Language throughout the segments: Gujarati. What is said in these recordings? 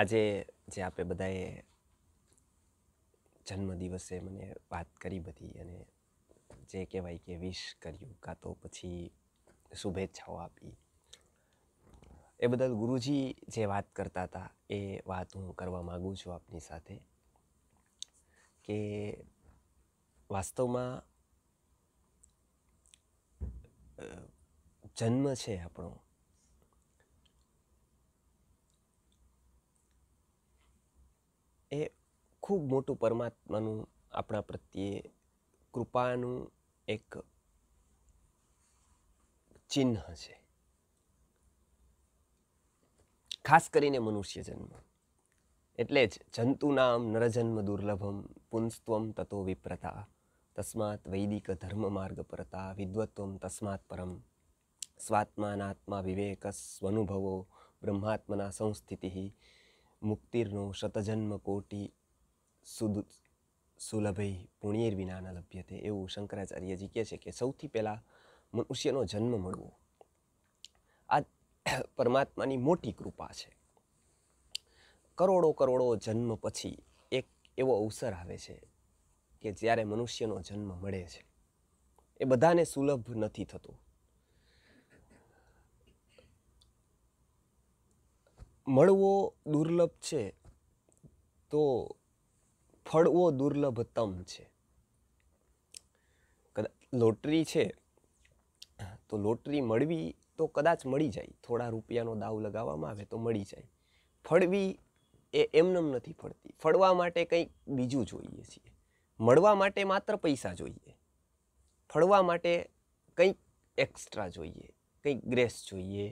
આજે જે આપણે બધાએ જન્મદિવસે મને વાત કરી બધી અને જે કહેવાય કે વિશ કર્યું કાં તો પછી શુભેચ્છાઓ આપી એ બદલ ગુરુજી જે વાત કરતા હતા એ વાત હું કરવા માગું છું આપની સાથે કે વાસ્તવમાં જન્મ છે આપણો ખૂબ મોટું પરમાત્માનું આપણા પ્રત્યે કૃપાનું એક ચિહ્ન છે ખાસ કરીને મનુષ્ય જન્મ એટલે જ જંતુનામ નરજન્મ દુર્લભમ પુંસ્ત્વમ તતો વિપ્રતા તસ્માત વૈદિક ધર્મ માર્ગ પરતા વિદ્વત્વમ તસ્માત પરમ સ્વાત્માનાત્મા વિવેક સ્વનુભવો બ્રહ્માત્મના સંસ્થિતિ મુક્તિર્નો શતજન્મ કોટી સુદ સુલભઈ પુણ્યેર વિના ન તે એવું શંકરાચાર્યજી કહે છે કે સૌથી પહેલાં મનુષ્યનો જન્મ મળવો આ પરમાત્માની મોટી કૃપા છે કરોડો કરોડો જન્મ પછી એક એવો અવસર આવે છે કે જ્યારે મનુષ્યનો જન્મ મળે છે એ બધાને સુલભ નથી થતું મળવો દુર્લભ છે તો ફળવો દુર્લભતમ છે કદાચ લોટરી છે તો લોટરી મળવી તો કદાચ મળી જાય થોડા રૂપિયાનો દાવ લગાવવામાં આવે તો મળી જાય ફળવી એ એમનેમ નથી ફળતી ફળવા માટે કંઈક બીજું જોઈએ છીએ મળવા માટે માત્ર પૈસા જોઈએ ફળવા માટે કંઈક એક્સ્ટ્રા જોઈએ કંઈક ગ્રેસ જોઈએ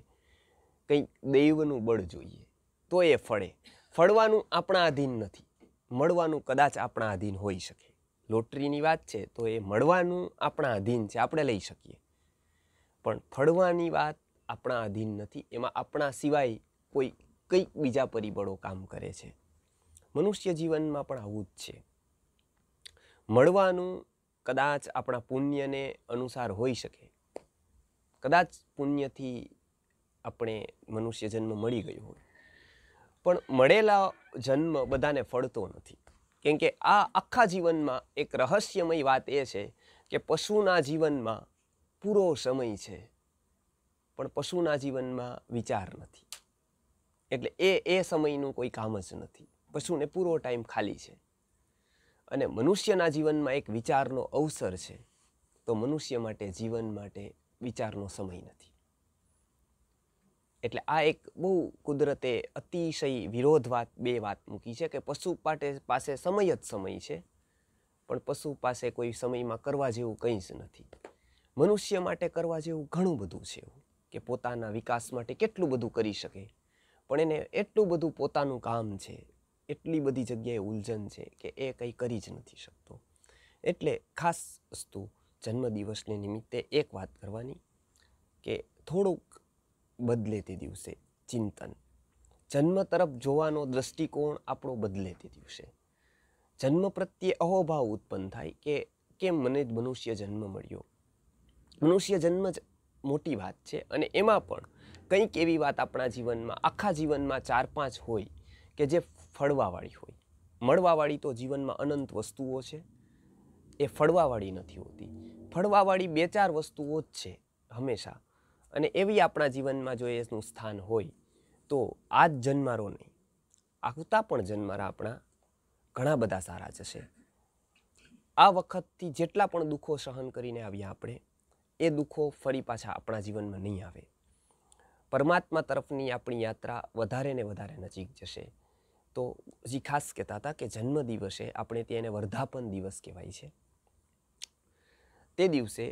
કંઈક દૈવનું બળ જોઈએ તો એ ફળે ફળવાનું આપણા અધીન નથી મળવાનું કદાચ આપણા આધીન હોઈ શકે લોટરીની વાત છે તો એ મળવાનું આપણા આધીન છે આપણે લઈ શકીએ પણ ફળવાની વાત આપણા આધીન નથી એમાં આપણા સિવાય કોઈ કંઈક બીજા પરિબળો કામ કરે છે મનુષ્ય જીવનમાં પણ આવું જ છે મળવાનું કદાચ આપણા પુણ્યને અનુસાર હોઈ શકે કદાચ પુણ્યથી આપણે મનુષ્ય જન્મ મળી ગયો હોય પણ મળેલા જન્મ બધાને ફળતો નથી કેમ કે આ આખા જીવનમાં એક રહસ્યમય વાત એ છે કે પશુના જીવનમાં પૂરો સમય છે પણ પશુના જીવનમાં વિચાર નથી એટલે એ એ સમયનું કોઈ કામ જ નથી પશુને પૂરો ટાઈમ ખાલી છે અને મનુષ્યના જીવનમાં એક વિચારનો અવસર છે તો મનુષ્ય માટે જીવન માટે વિચારનો સમય નથી એટલે આ એક બહુ કુદરતે અતિશય વિરોધ વાત બે વાત મૂકી છે કે પશુ પાસે સમય જ સમય છે પણ પશુ પાસે કોઈ સમયમાં કરવા જેવું કંઈ જ નથી મનુષ્ય માટે કરવા જેવું ઘણું બધું છે કે પોતાના વિકાસ માટે કેટલું બધું કરી શકે પણ એને એટલું બધું પોતાનું કામ છે એટલી બધી જગ્યાએ ઉલઝન છે કે એ કંઈ કરી જ નથી શકતો એટલે ખાસ વસ્તુ જન્મદિવસને નિમિત્તે એક વાત કરવાની કે થોડુંક બદલે તે દિવસે ચિંતન જન્મ તરફ જોવાનો દ્રષ્ટિકોણ આપણો બદલે તે દિવસે જન્મ પ્રત્યે અહોભાવ ઉત્પન્ન થાય કે કેમ મને જ મનુષ્ય જન્મ મળ્યો મનુષ્ય જન્મ જ મોટી વાત છે અને એમાં પણ કંઈક એવી વાત આપણા જીવનમાં આખા જીવનમાં ચાર પાંચ હોય કે જે ફળવાવાળી હોય મળવાવાળી તો જીવનમાં અનંત વસ્તુઓ છે એ ફળવાવાળી નથી હોતી ફળવાવાળી બે ચાર વસ્તુઓ જ છે હંમેશા અને એવી આપણા જીવનમાં જો એનું સ્થાન હોય તો આ જ જન્મારો નહીં આવતા પણ જન્મારા આપણા ઘણા બધા સારા જશે આ વખતથી જેટલા પણ દુઃખો સહન કરીને આવ્યા આપણે એ દુઃખો ફરી પાછા આપણા જીવનમાં નહીં આવે પરમાત્મા તરફની આપણી યાત્રા વધારે ને વધારે નજીક જશે તો હજી ખાસ કહેતા હતા કે જન્મ દિવસે આપણે ત્યાં એને વર્ધાપન દિવસ કહેવાય છે તે દિવસે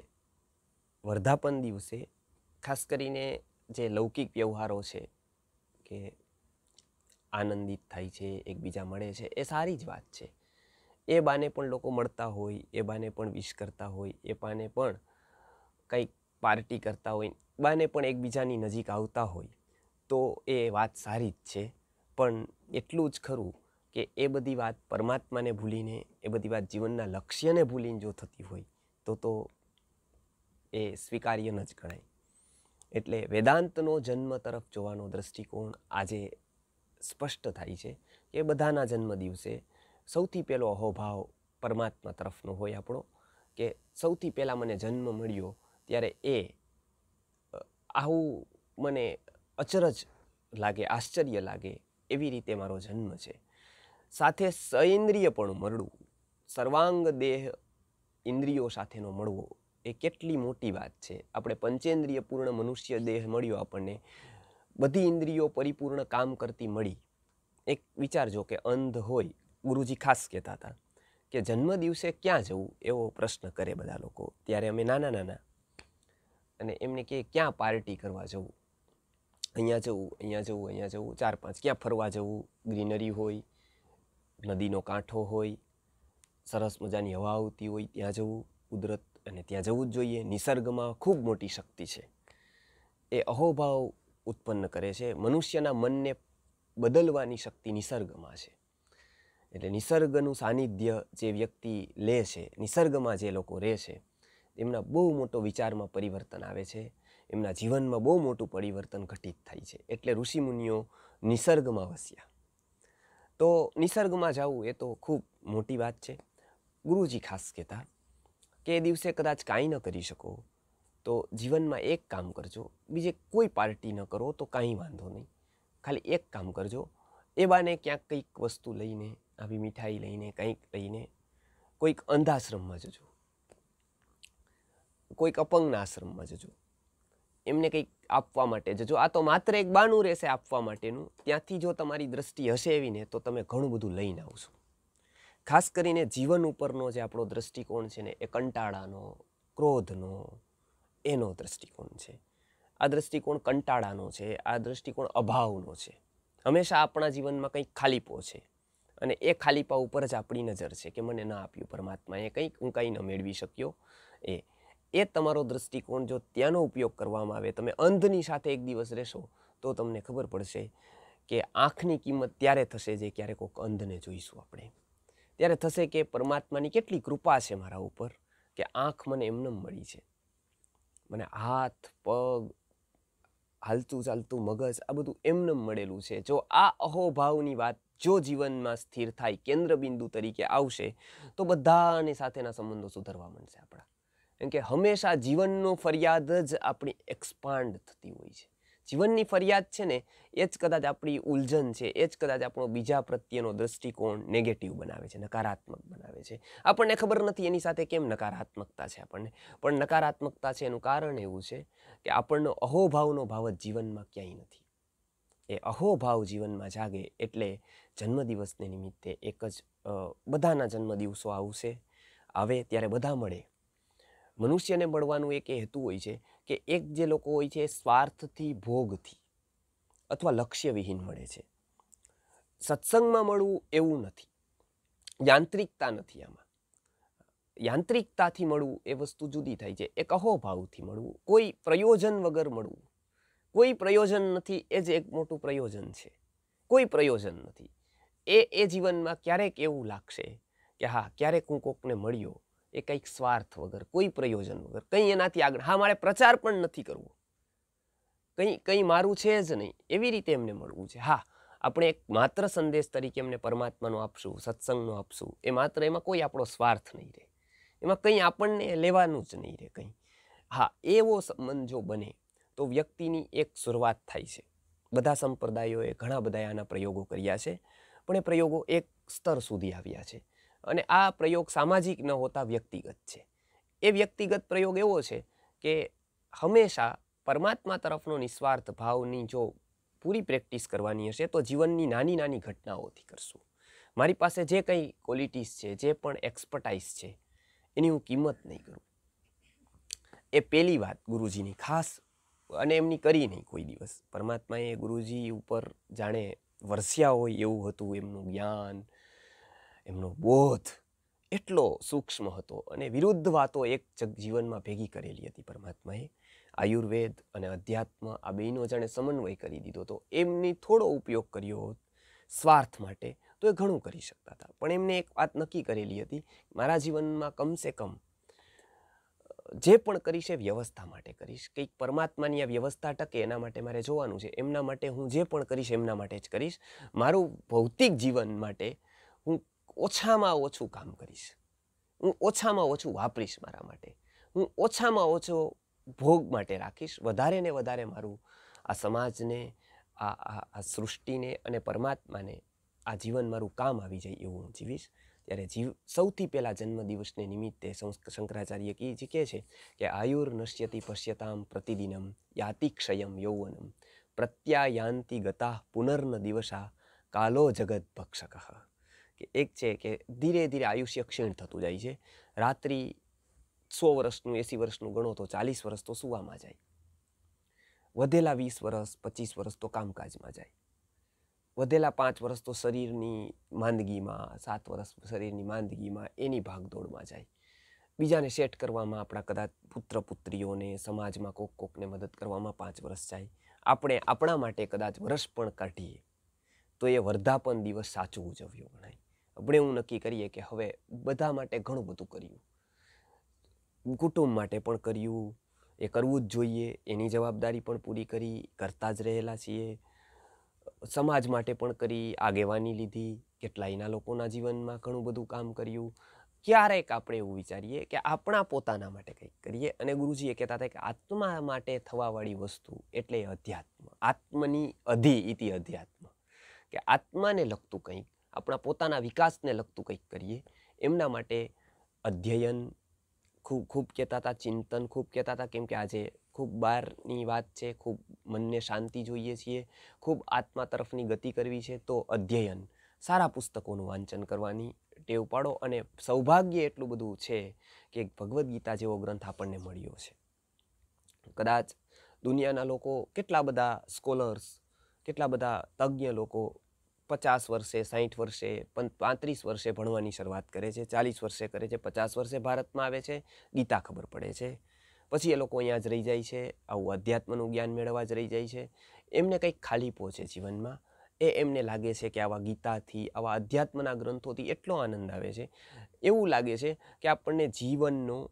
વર્ધાપન દિવસે ખાસ કરીને જે લૌકિક વ્યવહારો છે કે આનંદિત થાય છે એકબીજા મળે છે એ સારી જ વાત છે એ બાને પણ લોકો મળતા હોય એ બાને પણ વિશ કરતા હોય એ બાને પણ કંઈક પાર્ટી કરતા હોય બાને પણ એકબીજાની નજીક આવતા હોય તો એ વાત સારી જ છે પણ એટલું જ ખરું કે એ બધી વાત પરમાત્માને ભૂલીને એ બધી વાત જીવનના લક્ષ્યને ભૂલીને જો થતી હોય તો તો એ સ્વીકાર્ય ન જ ગણાય એટલે વેદાંતનો જન્મ તરફ જોવાનો દૃષ્ટિકોણ આજે સ્પષ્ટ થાય છે કે બધાના જન્મ દિવસે સૌથી પહેલો અહોભાવ પરમાત્મા તરફનો હોય આપણો કે સૌથી પહેલાં મને જન્મ મળ્યો ત્યારે એ આવું મને અચરજ લાગે આશ્ચર્ય લાગે એવી રીતે મારો જન્મ છે સાથે સૈન્દ્રિય પણ મળવું સર્વાંગ દેહ ઇન્દ્રિયો સાથેનો મળવો એ કેટલી મોટી વાત છે આપણે પંચેન્દ્રિય પૂર્ણ મનુષ્ય દેહ મળ્યો આપણને બધી ઇન્દ્રિયો પરિપૂર્ણ કામ કરતી મળી એક વિચાર જો કે અંધ હોય ગુરુજી ખાસ કહેતા હતા કે જન્મ દિવસે ક્યાં જવું એવો પ્રશ્ન કરે બધા લોકો ત્યારે અમે નાના નાના અને એમને કહે ક્યાં પાર્ટી કરવા જવું અહીંયા જવું અહીંયા જવું અહીંયા જવું ચાર પાંચ ક્યાં ફરવા જવું ગ્રીનરી હોય નદીનો કાંઠો હોય સરસ મજાની હવા આવતી હોય ત્યાં જવું કુદરત અને ત્યાં જવું જ જોઈએ નિસર્ગમાં ખૂબ મોટી શક્તિ છે એ અહોભાવ ઉત્પન્ન કરે છે મનુષ્યના મનને બદલવાની શક્તિ નિસર્ગમાં છે એટલે નિસર્ગનું સાનિધ્ય જે વ્યક્તિ લે છે નિસર્ગમાં જે લોકો રહે છે એમના બહુ મોટો વિચારમાં પરિવર્તન આવે છે એમના જીવનમાં બહુ મોટું પરિવર્તન ઘટિત થાય છે એટલે ઋષિમુનિઓ નિસર્ગમાં વસ્યા તો નિસર્ગમાં જવું એ તો ખૂબ મોટી વાત છે ગુરુજી ખાસ કહેતા કે એ દિવસે કદાચ કાંઈ ન કરી શકો તો જીવનમાં એક કામ કરજો બીજે કોઈ પાર્ટી ન કરો તો કાંઈ વાંધો નહીં ખાલી એક કામ કરજો એ બાને ક્યાંક કંઈક વસ્તુ લઈને આવી મીઠાઈ લઈને કંઈક લઈને કોઈક અંધાશ્રમમાં જજો કોઈક અપંગના આશ્રમમાં જજો એમને કંઈક આપવા માટે જજો આ તો માત્ર એક બાનું રહેશે આપવા માટેનું ત્યાંથી જો તમારી દ્રષ્ટિ હશે એવીને તો તમે ઘણું બધું લઈને આવશો ખાસ કરીને જીવન ઉપરનો જે આપણો દૃષ્ટિકોણ છે ને એ કંટાળાનો ક્રોધનો એનો દૃષ્ટિકોણ છે આ દૃષ્ટિકોણ કંટાળાનો છે આ દૃષ્ટિકોણ અભાવનો છે હંમેશા આપણા જીવનમાં કંઈક ખાલીપો છે અને એ ખાલીપા ઉપર જ આપણી નજર છે કે મને ના આપ્યું પરમાત્માએ કંઈક હું કંઈ ન મેળવી શક્યો એ એ તમારો દૃષ્ટિકોણ જો ત્યાંનો ઉપયોગ કરવામાં આવે તમે અંધની સાથે એક દિવસ રહેશો તો તમને ખબર પડશે કે આંખની કિંમત ત્યારે થશે જે ક્યારેક કોઈક અંધને જોઈશું આપણે ત્યારે થશે કે પરમાત્માની કેટલી કૃપા છે મારા ઉપર કે આંખ મને એમનેમ મળી છે મને હાથ પગ હાલતું ચાલતું મગજ આ બધું એમનેમ મળેલું છે જો આ અહોભાવની વાત જો જીવનમાં સ્થિર થાય કેન્દ્રબિંદુ તરીકે આવશે તો બધાની સાથેના સંબંધો સુધરવા માંડશે આપણા કેમ કે હંમેશા જીવનનો ફરિયાદ જ આપણી એક્સપાન્ડ થતી હોય છે જીવનની ફરિયાદ છે ને એ જ કદાચ આપણી ઉલઝન છે એ જ કદાચ આપણો બીજા પ્રત્યેનો દ્રષ્ટિકોણ નેગેટિવ બનાવે છે નકારાત્મક બનાવે છે આપણને ખબર નથી એની સાથે કેમ નકારાત્મકતા છે આપણને પણ નકારાત્મકતા છે એનું કારણ એવું છે કે આપણનો અહોભાવનો ભાવ જ જીવનમાં ક્યાંય નથી એ અહોભાવ જીવનમાં જાગે એટલે જન્મદિવસને નિમિત્તે એક જ બધાના જન્મદિવસો આવશે આવે ત્યારે બધા મળે મનુષ્યને મળવાનું એક હેતુ હોય છે કે એક જે લોકો હોય છે સ્વાર્થથી ભોગથી અથવા લક્ષ્ય વિહીન મળે છે સત્સંગમાં મળવું એવું નથી યાંત્રિકતા નથી આમાં યાંત્રિકતાથી મળવું એ વસ્તુ જુદી થાય છે એક અહોભાવથી મળવું કોઈ પ્રયોજન વગર મળવું કોઈ પ્રયોજન નથી એ જ એક મોટું પ્રયોજન છે કોઈ પ્રયોજન નથી એ એ જીવનમાં ક્યારેક એવું લાગશે કે હા ક્યારેક હું કોકને મળ્યો એ કંઈક સ્વાર્થ વગર કોઈ પ્રયોજન વગર કંઈ એનાથી આગળ હા મારે પ્રચાર પણ નથી કરવો કંઈ કંઈ મારું છે જ નહીં એવી રીતે એમને મળવું છે હા આપણે એક માત્ર સંદેશ તરીકે એમને પરમાત્માનો આપશું સત્સંગનો આપશું એ માત્ર એમાં કોઈ આપણો સ્વાર્થ નહીં રહે એમાં કંઈ આપણને લેવાનું જ નહીં રહે કંઈ હા એવો સંબંધ જો બને તો વ્યક્તિની એક શરૂઆત થાય છે બધા સંપ્રદાયોએ ઘણા બધા આના પ્રયોગો કર્યા છે પણ એ પ્રયોગો એક સ્તર સુધી આવ્યા છે અને આ પ્રયોગ સામાજિક ન હોતા વ્યક્તિગત છે એ વ્યક્તિગત પ્રયોગ એવો છે કે હંમેશા પરમાત્મા તરફનો નિસ્વાર્થ ભાવની જો પૂરી પ્રેક્ટિસ કરવાની હશે તો જીવનની નાની નાની ઘટનાઓથી કરશું મારી પાસે જે કંઈ ક્વોલિટીઝ છે જે પણ એક્સપર્ટાઇઝ છે એની હું કિંમત નહીં કરું એ પહેલી વાત ગુરુજીની ખાસ અને એમની કરી નહીં કોઈ દિવસ પરમાત્માએ ગુરુજી ઉપર જાણે વરસ્યા હોય એવું હતું એમનું જ્ઞાન એમનો બોધ એટલો સૂક્ષ્મ હતો અને વિરુદ્ધ વાતો એક જગ જીવનમાં ભેગી કરેલી હતી પરમાત્માએ આયુર્વેદ અને અધ્યાત્મ આ બેનો જાણે સમન્વય કરી દીધો તો એમની થોડો ઉપયોગ કર્યો હોત સ્વાર્થ માટે તો એ ઘણું કરી શકતા હતા પણ એમને એક વાત નક્કી કરેલી હતી મારા જીવનમાં કમસે કમ જે પણ કરીશ એ વ્યવસ્થા માટે કરીશ કંઈક પરમાત્માની આ વ્યવસ્થા ટકે એના માટે મારે જોવાનું છે એમના માટે હું જે પણ કરીશ એમના માટે જ કરીશ મારું ભૌતિક જીવન માટે હું ઓછામાં ઓછું કામ કરીશ હું ઓછામાં ઓછું વાપરીશ મારા માટે હું ઓછામાં ઓછો ભોગ માટે રાખીશ વધારે ને વધારે મારું આ સમાજને આ આ સૃષ્ટિને અને પરમાત્માને આ જીવન મારું કામ આવી જાય એવું હું જીવીશ ત્યારે જીવ સૌથી પહેલાં જન્મદિવસને નિમિત્તે શંકરાચાર્ય કી જે કહે છે કે આયુર નશ્યતિ પશ્યતામ પ્રતિદિનમ યાતિક્ષયમ યૌવનમ પ્રત્યાયાંતિ ગતા પુનર્ન દિવસા કાલો જગત ભક્ષક કે એક છે કે ધીરે ધીરે આયુષ્ય ક્ષીણ થતું જાય છે રાત્રિ સો વર્ષનું એંસી વર્ષનું ગણો તો ચાલીસ વર્ષ તો સુવામાં જાય વધેલા વીસ વર્ષ પચીસ વર્ષ તો કામકાજમાં જાય વધેલા પાંચ વર્ષ તો શરીરની માંદગીમાં સાત વર્ષ શરીરની માંદગીમાં એની ભાગદોડમાં જાય બીજાને સેટ કરવામાં આપણા કદાચ પુત્ર પુત્રીઓને સમાજમાં કોક કોકને મદદ કરવામાં પાંચ વર્ષ જાય આપણે આપણા માટે કદાચ વર્ષ પણ કાઢીએ તો એ વર્ધાપન દિવસ સાચું ઉજવ્યો ગણાય આપણે એવું નક્કી કરીએ કે હવે બધા માટે ઘણું બધું કર્યું કુટુંબ માટે પણ કર્યું એ કરવું જ જોઈએ એની જવાબદારી પણ પૂરી કરી કરતા જ રહેલા છીએ સમાજ માટે પણ કરી આગેવાની લીધી કેટલાયના લોકોના જીવનમાં ઘણું બધું કામ કર્યું ક્યારેક આપણે એવું વિચારીએ કે આપણા પોતાના માટે કંઈક કરીએ અને ગુરુજીએ કહેતા હતા કે આત્મા માટે થવાવાળી વસ્તુ એટલે અધ્યાત્મ આત્મની અધિ ઇતિ અધ્યાત્મ કે આત્માને લગતું કંઈક આપણા પોતાના વિકાસને લગતું કંઈક કરીએ એમના માટે અધ્યયન ખૂબ ખૂબ કહેતા હતા ચિંતન ખૂબ કહેતા હતા કેમ કે આજે ખૂબ બહારની વાત છે ખૂબ મનને શાંતિ જોઈએ છીએ ખૂબ આત્મા તરફની ગતિ કરવી છે તો અધ્યયન સારા પુસ્તકોનું વાંચન કરવાની ટેવ પાડો અને સૌભાગ્ય એટલું બધું છે કે ભગવદ્ ગીતા જેવો ગ્રંથ આપણને મળ્યો છે કદાચ દુનિયાના લોકો કેટલા બધા સ્કોલર્સ કેટલા બધા તજ્ઞ લોકો પચાસ વર્ષે સાહીઠ વર્ષે પાંત્રીસ વર્ષે ભણવાની શરૂઆત કરે છે ચાલીસ વર્ષે કરે છે પચાસ વર્ષે ભારતમાં આવે છે ગીતા ખબર પડે છે પછી એ લોકો અહીંયા જ રહી જાય છે આવું અધ્યાત્મનું જ્ઞાન મેળવવા જ રહી જાય છે એમને કંઈક ખાલી પહોંચે જીવનમાં એ એમને લાગે છે કે આવા ગીતાથી આવા અધ્યાત્મના ગ્રંથોથી એટલો આનંદ આવે છે એવું લાગે છે કે આપણને જીવનનું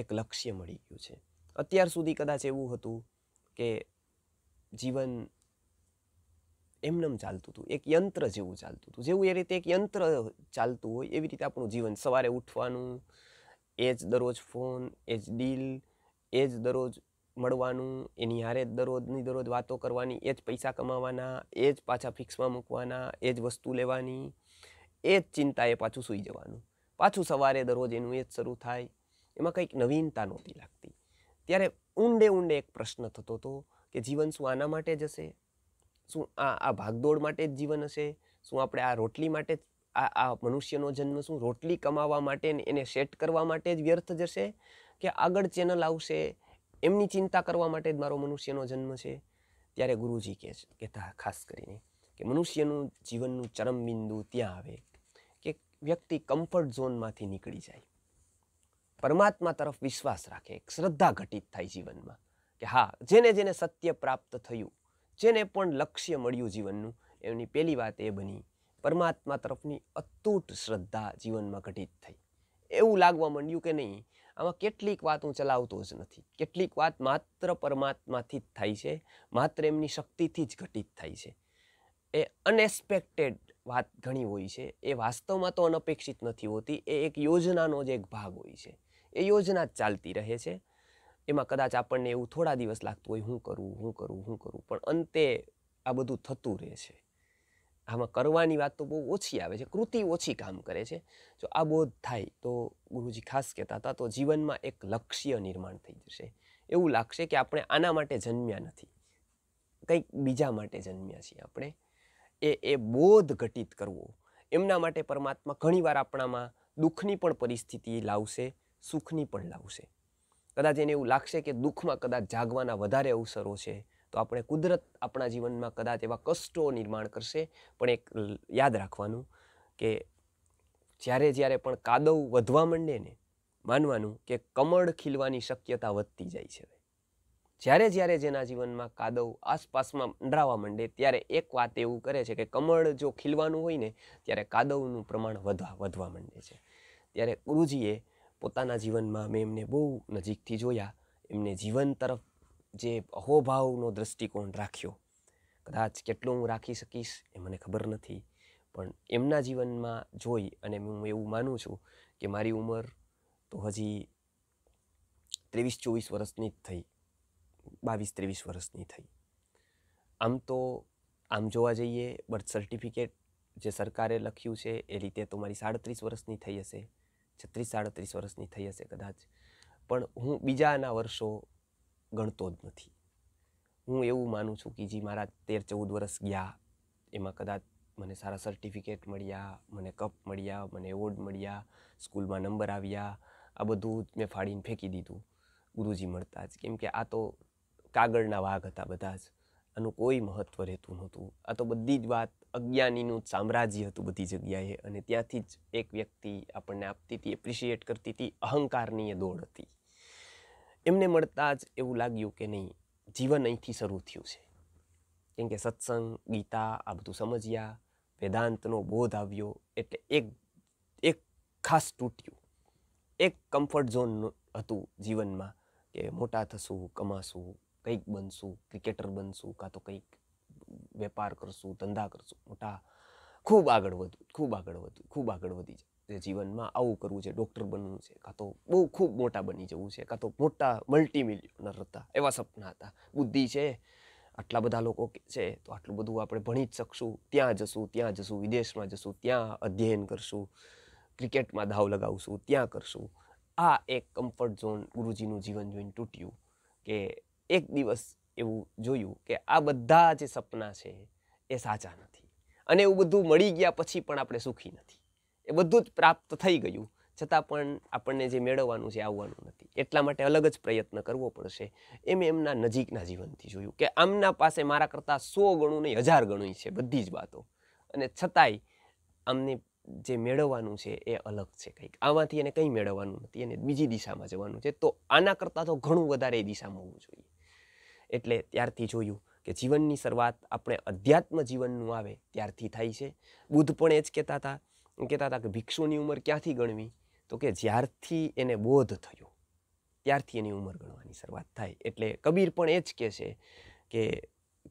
એક લક્ષ્ય મળી ગયું છે અત્યાર સુધી કદાચ એવું હતું કે જીવન એમનેમ ચાલતું હતું એક યંત્ર જેવું ચાલતું હતું જેવું એ રીતે એક યંત્ર ચાલતું હોય એવી રીતે આપણું જીવન સવારે ઉઠવાનું એ જ દરરોજ ફોન એ જ ડીલ એ જ દરરોજ મળવાનું એની હારે દરરોજની દરરોજ વાતો કરવાની એ જ પૈસા કમાવાના એ જ પાછા ફિક્સમાં મૂકવાના એ જ વસ્તુ લેવાની એ જ ચિંતાએ પાછું સૂઈ જવાનું પાછું સવારે દરરોજ એનું એ જ શરૂ થાય એમાં કંઈક નવીનતા નહોતી લાગતી ત્યારે ઊંડે ઊંડે એક પ્રશ્ન થતો હતો કે જીવન શું આના માટે જશે શું આ આ ભાગદોડ માટે જ જીવન હશે શું આપણે આ રોટલી માટે જ આ આ મનુષ્યનો જન્મ શું રોટલી કમાવા માટે એને સેટ કરવા માટે જ વ્યર્થ જશે કે આગળ ચેનલ આવશે એમની ચિંતા કરવા માટે જ મારો મનુષ્યનો જન્મ છે ત્યારે ગુરુજી કહે છે કહેતા ખાસ કરીને કે મનુષ્યનું જીવનનું ચરમબિંદુ ત્યાં આવે કે વ્યક્તિ કમ્ફર્ટ ઝોનમાંથી નીકળી જાય પરમાત્મા તરફ વિશ્વાસ રાખે શ્રદ્ધા ઘટિત થાય જીવનમાં કે હા જેને જેને સત્ય પ્રાપ્ત થયું જેને પણ લક્ષ્ય મળ્યું જીવનનું એમની પહેલી વાત એ બની પરમાત્મા તરફની અતૂટ શ્રદ્ધા જીવનમાં ઘટિત થઈ એવું લાગવા માંડ્યું કે નહીં આમાં કેટલીક વાત હું ચલાવતો જ નથી કેટલીક વાત માત્ર પરમાત્માથી જ થાય છે માત્ર એમની શક્તિથી જ ઘટિત થાય છે એ અનએક્સપેક્ટેડ વાત ઘણી હોય છે એ વાસ્તવમાં તો અનપેક્ષિત નથી હોતી એ એક યોજનાનો જ એક ભાગ હોય છે એ યોજના જ ચાલતી રહે છે એમાં કદાચ આપણને એવું થોડા દિવસ લાગતું હોય હું કરું હું કરું હું કરું પણ અંતે આ બધું થતું રહે છે આમાં કરવાની વાત તો બહુ ઓછી આવે છે કૃતિ ઓછી કામ કરે છે જો આ બોધ થાય તો ગુરુજી ખાસ કહેતા હતા તો જીવનમાં એક લક્ષ્ય નિર્માણ થઈ જશે એવું લાગશે કે આપણે આના માટે જન્મ્યા નથી કંઈક બીજા માટે જન્મ્યા છીએ આપણે એ એ બોધ ઘટિત કરવો એમના માટે પરમાત્મા ઘણીવાર આપણામાં દુઃખની પણ પરિસ્થિતિ લાવશે સુખની પણ લાવશે કદાચ એને એવું લાગશે કે દુઃખમાં કદાચ જાગવાના વધારે અવસરો છે તો આપણે કુદરત આપણા જીવનમાં કદાચ એવા કષ્ટો નિર્માણ કરશે પણ એક યાદ રાખવાનું કે જ્યારે જ્યારે પણ કાદવ વધવા માંડે ને માનવાનું કે કમળ ખીલવાની શક્યતા વધતી જાય છે જ્યારે જ્યારે જેના જીવનમાં કાદવ આસપાસમાં મંડરાવા માંડે ત્યારે એક વાત એવું કરે છે કે કમળ જો ખીલવાનું હોય ને ત્યારે કાદવનું પ્રમાણ વધવા વધવા માંડે છે ત્યારે ગુરુજીએ પોતાના જીવનમાં મેં એમને બહુ નજીકથી જોયા એમને જીવન તરફ જે અહોભાવનો દૃષ્ટિકોણ રાખ્યો કદાચ કેટલો હું રાખી શકીશ એ મને ખબર નથી પણ એમના જીવનમાં જોઈ અને હું એવું માનું છું કે મારી ઉંમર તો હજી ત્રેવીસ ચોવીસ વર્ષની જ થઈ બાવીસ ત્રેવીસ વર્ષની થઈ આમ તો આમ જોવા જઈએ બર્થ સર્ટિફિકેટ જે સરકારે લખ્યું છે એ રીતે તો મારી સાડત્રીસ વર્ષની થઈ હશે છત્રીસ સાડત્રીસ વર્ષની થઈ હશે કદાચ પણ હું બીજાના વર્ષો ગણતો જ નથી હું એવું માનું છું કે જે મારા તેર ચૌદ વર્ષ ગયા એમાં કદાચ મને સારા સર્ટિફિકેટ મળ્યા મને કપ મળ્યા મને એવોર્ડ મળ્યા સ્કૂલમાં નંબર આવ્યા આ બધું મેં ફાડીને ફેંકી દીધું ગુરુજી મળતા જ કેમ કે આ તો કાગળના વાઘ હતા બધા જ આનું કોઈ મહત્ત્વ રહેતું નહોતું આ તો બધી જ વાત અજ્ઞાનીનું સામ્રાજ્ય હતું બધી જગ્યાએ અને ત્યાંથી જ એક વ્યક્તિ આપણને આપતી હતી એપ્રિશિએટ કરતી હતી અહંકારની એ દોડ હતી એમને મળતા જ એવું લાગ્યું કે નહીં જીવન અહીંથી શરૂ થયું છે કેમ કે સત્સંગ ગીતા આ બધું સમજ્યા વેદાંતનો બોધ આવ્યો એટલે એક એક ખાસ તૂટ્યું એક કમ્ફર્ટ ઝોન હતું જીવનમાં કે મોટા થશું કમાશું કંઈક બનશું ક્રિકેટર બનશું કાં તો કંઈક વેપાર કરશું ધંધા કરશું મોટા ખૂબ આગળ વધવું ખૂબ આગળ વધવું ખૂબ આગળ વધી જાય જીવનમાં આવું કરવું છે ડૉક્ટર બનવું છે કાં તો બહુ ખૂબ મોટા બની જવું છે કાં તો મોટા મલ્ટી મિલિયનર હતા એવા સપના હતા બુદ્ધિ છે આટલા બધા લોકો છે તો આટલું બધું આપણે ભણી જ શકશું ત્યાં જશું ત્યાં જશું વિદેશમાં જશું ત્યાં અધ્યયન કરશું ક્રિકેટમાં દાવ લગાવશું ત્યાં કરશું આ એક કમ્ફર્ટ ઝોન ગુરુજીનું જીવન જોઈને તૂટ્યું કે એક દિવસ એવું જોયું કે આ બધા જે સપના છે એ સાચા નથી અને એવું બધું મળી ગયા પછી પણ આપણે સુખી નથી એ બધું જ પ્રાપ્ત થઈ ગયું છતાં પણ આપણને જે મેળવવાનું છે આવવાનું નથી એટલા માટે અલગ જ પ્રયત્ન કરવો પડશે એમ એમના નજીકના જીવનથી જોયું કે આમના પાસે મારા કરતાં સો ગણું નહીં હજાર ગણું છે બધી જ વાતો અને છતાંય આમને જે મેળવવાનું છે એ અલગ છે કંઈક આમાંથી એને કંઈ મેળવવાનું નથી એને બીજી દિશામાં જવાનું છે તો આના કરતાં તો ઘણું વધારે એ દિશામાં હોવું જોઈએ એટલે ત્યારથી જોયું કે જીવનની શરૂઆત આપણે અધ્યાત્મ જીવનનું આવે ત્યારથી થાય છે બુદ્ધ પણ એ જ કહેતા હતા કહેતા હતા કે ભિક્ષુની ઉંમર ક્યાંથી ગણવી તો કે જ્યારથી એને બોધ થયો ત્યારથી એની ઉંમર ગણવાની શરૂઆત થાય એટલે કબીર પણ એ જ કહે છે કે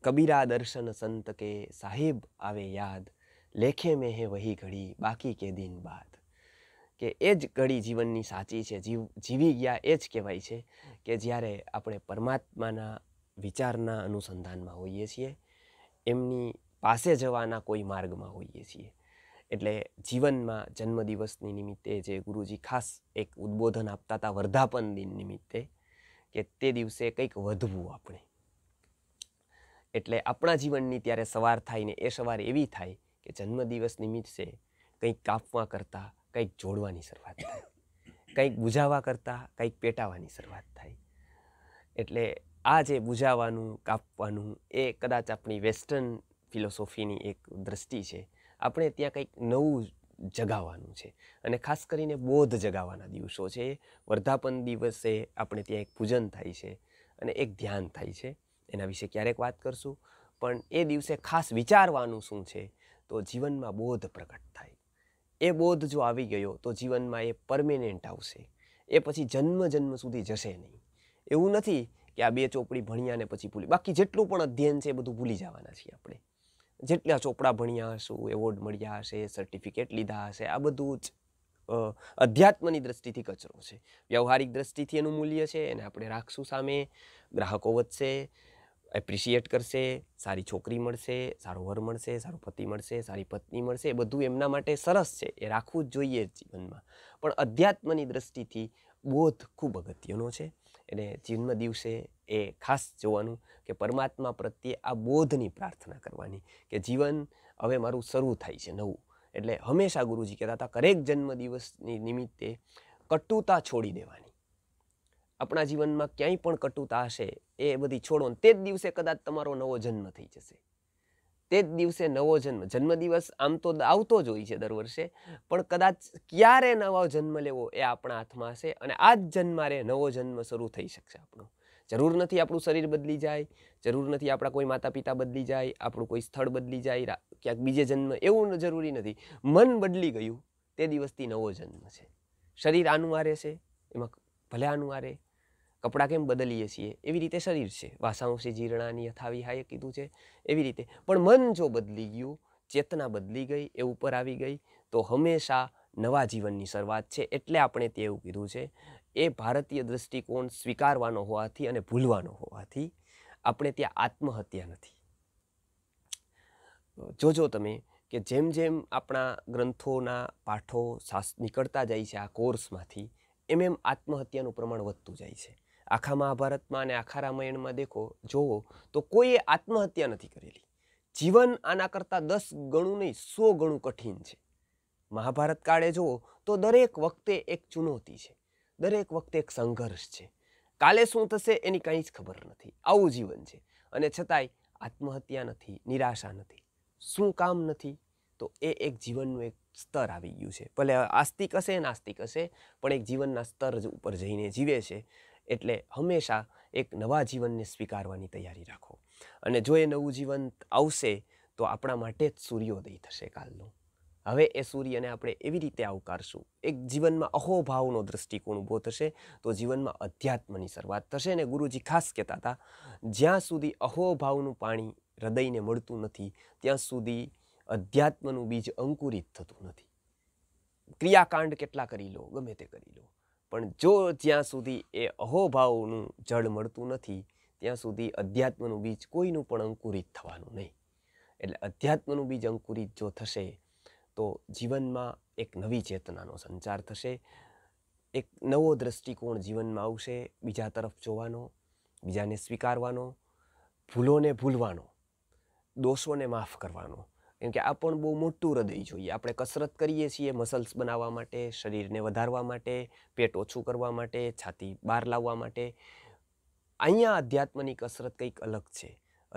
કબીરા દર્શન સંત કે સાહેબ આવે યાદ લેખે મેં હે વહી ઘડી બાકી કે દિન બાદ કે એ જ ઘડી જીવનની સાચી છે જીવ જીવી ગયા એ જ કહેવાય છે કે જ્યારે આપણે પરમાત્માના વિચારના અનુસંધાનમાં હોઈએ છીએ એમની પાસે જવાના કોઈ માર્ગમાં હોઈએ છીએ એટલે જીવનમાં જન્મદિવસની નિમિત્તે જે ગુરુજી ખાસ એક ઉદ્બોધન આપતા હતા વર્ધાપન દિન નિમિત્તે કે તે દિવસે કંઈક વધવું આપણે એટલે આપણા જીવનની ત્યારે સવાર થાય ને એ સવાર એવી થાય કે જન્મદિવસ નિમિત્તે કંઈક કાપવા કરતાં કંઈક જોડવાની શરૂઆત થાય કંઈક બુજાવા કરતાં કંઈક પેટાવાની શરૂઆત થાય એટલે આ જે બુજાવાનું કાપવાનું એ કદાચ આપણી વેસ્ટર્ન ફિલોસોફીની એક દ્રષ્ટિ છે આપણે ત્યાં કંઈક નવું જગાવવાનું છે અને ખાસ કરીને બોધ જગાવવાના દિવસો છે વર્ધાપન દિવસે આપણે ત્યાં એક પૂજન થાય છે અને એક ધ્યાન થાય છે એના વિશે ક્યારેક વાત કરશું પણ એ દિવસે ખાસ વિચારવાનું શું છે તો જીવનમાં બોધ પ્રગટ થાય એ બોધ જો આવી ગયો તો જીવનમાં એ પરમેનેન્ટ આવશે એ પછી જન્મ જન્મ સુધી જશે નહીં એવું નથી કે આ બે ચોપડી ભણ્યા ને પછી ભૂલી બાકી જેટલું પણ અધ્યયન છે એ બધું ભૂલી જવાના છીએ આપણે જેટલા ચોપડા ભણ્યા હશું એવોર્ડ મળ્યા હશે સર્ટિફિકેટ લીધા હશે આ બધું જ અધ્યાત્મની દ્રષ્ટિથી કચરો છે વ્યવહારિક દ્રષ્ટિથી એનું મૂલ્ય છે એને આપણે રાખશું સામે ગ્રાહકો વધશે એપ્રિશિએટ કરશે સારી છોકરી મળશે સારો વર મળશે સારો પતિ મળશે સારી પત્ની મળશે એ બધું એમના માટે સરસ છે એ રાખવું જ જોઈએ જીવનમાં પણ અધ્યાત્મની દ્રષ્ટિથી બોધ ખૂબ અગત્યનો છે એટલે જન્મ દિવસે એ ખાસ જોવાનું કે પરમાત્મા પ્રત્યે આ બોધની પ્રાર્થના કરવાની કે જીવન હવે મારું શરૂ થાય છે નવું એટલે હંમેશા ગુરુજી કહેતા હતા દરેક જન્મદિવસની નિમિત્તે કટુતા છોડી દેવાની આપણા જીવનમાં ક્યાંય પણ કટુતા હશે એ બધી છોડો તે જ દિવસે કદાચ તમારો નવો જન્મ થઈ જશે તે જ દિવસે નવો જન્મ જન્મદિવસ આમ તો આવતો જ હોય છે દર વર્ષે પણ કદાચ ક્યારે નવો જન્મ લેવો એ આપણા હાથમાં હશે અને આ જ જન્મારે નવો જન્મ શરૂ થઈ શકશે આપણો જરૂર નથી આપણું શરીર બદલી જાય જરૂર નથી આપણા કોઈ માતા પિતા બદલી જાય આપણું કોઈ સ્થળ બદલી જાય ક્યાંક બીજે જન્મ એવું જરૂરી નથી મન બદલી ગયું તે દિવસથી નવો જન્મ છે શરીર આનું વારે છે એમાં ભલે આનું વારે કપડાં કેમ બદલીએ છીએ એવી રીતે શરીર છે વાસાંશી જીર્ણાની યથાવિહાએ કીધું છે એવી રીતે પણ મન જો બદલી ગયું ચેતના બદલી ગઈ એ ઉપર આવી ગઈ તો હંમેશા નવા જીવનની શરૂઆત છે એટલે આપણે તે એવું કીધું છે એ ભારતીય દૃષ્ટિકોણ સ્વીકારવાનો હોવાથી અને ભૂલવાનો હોવાથી આપણે ત્યાં આત્મહત્યા નથી જોજો તમે કે જેમ જેમ આપણા ગ્રંથોના પાઠો નીકળતા જાય છે આ કોર્સમાંથી એમ એમ આત્મહત્યાનું પ્રમાણ વધતું જાય છે આખા મહાભારતમાં અને આખા રામાયણમાં દેખો જોવો તો કોઈએ આત્મહત્યા નથી કરેલી જીવન આના કરતાં દસ ગણું નહીં સો ગણું કઠિન છે મહાભારત કાળે જુઓ તો દરેક વખતે એક ચુનૌતી છે દરેક વખતે એક સંઘર્ષ છે કાલે શું થશે એની કંઈ જ ખબર નથી આવું જીવન છે અને છતાંય આત્મહત્યા નથી નિરાશા નથી શું કામ નથી તો એ એક જીવનનું એક સ્તર આવી ગયું છે ભલે આસ્તિક હશે નાસ્તિક હશે પણ એક જીવનના સ્તર ઉપર જઈને જીવે છે એટલે હંમેશા એક નવા જીવનને સ્વીકારવાની તૈયારી રાખો અને જો એ નવું જીવન આવશે તો આપણા માટે જ સૂર્યોદય થશે કાલનો હવે એ સૂર્યને આપણે એવી રીતે આવકારશું એક જીવનમાં અહોભાવનો દૃષ્ટિકોણ ઊભો થશે તો જીવનમાં અધ્યાત્મની શરૂઆત થશે ને ગુરુજી ખાસ કહેતા હતા જ્યાં સુધી અહોભાવનું પાણી હૃદયને મળતું નથી ત્યાં સુધી અધ્યાત્મનું બીજ અંકુરિત થતું નથી ક્રિયાકાંડ કેટલા કરી લો ગમે તે કરી લો પણ જો જ્યાં સુધી એ અહોભાવનું જળ મળતું નથી ત્યાં સુધી અધ્યાત્મનું બીજ કોઈનું પણ અંકુરિત થવાનું નહીં એટલે અધ્યાત્મનું બીજ અંકુરિત જો થશે તો જીવનમાં એક નવી ચેતનાનો સંચાર થશે એક નવો દ્રષ્ટિકોણ જીવનમાં આવશે બીજા તરફ જોવાનો બીજાને સ્વીકારવાનો ભૂલોને ભૂલવાનો દોષોને માફ કરવાનો કેમ કે આ પણ બહુ મોટું હૃદય જોઈએ આપણે કસરત કરીએ છીએ મસલ્સ બનાવવા માટે શરીરને વધારવા માટે પેટ ઓછું કરવા માટે છાતી બહાર લાવવા માટે અહીંયા અધ્યાત્મની કસરત કંઈક અલગ છે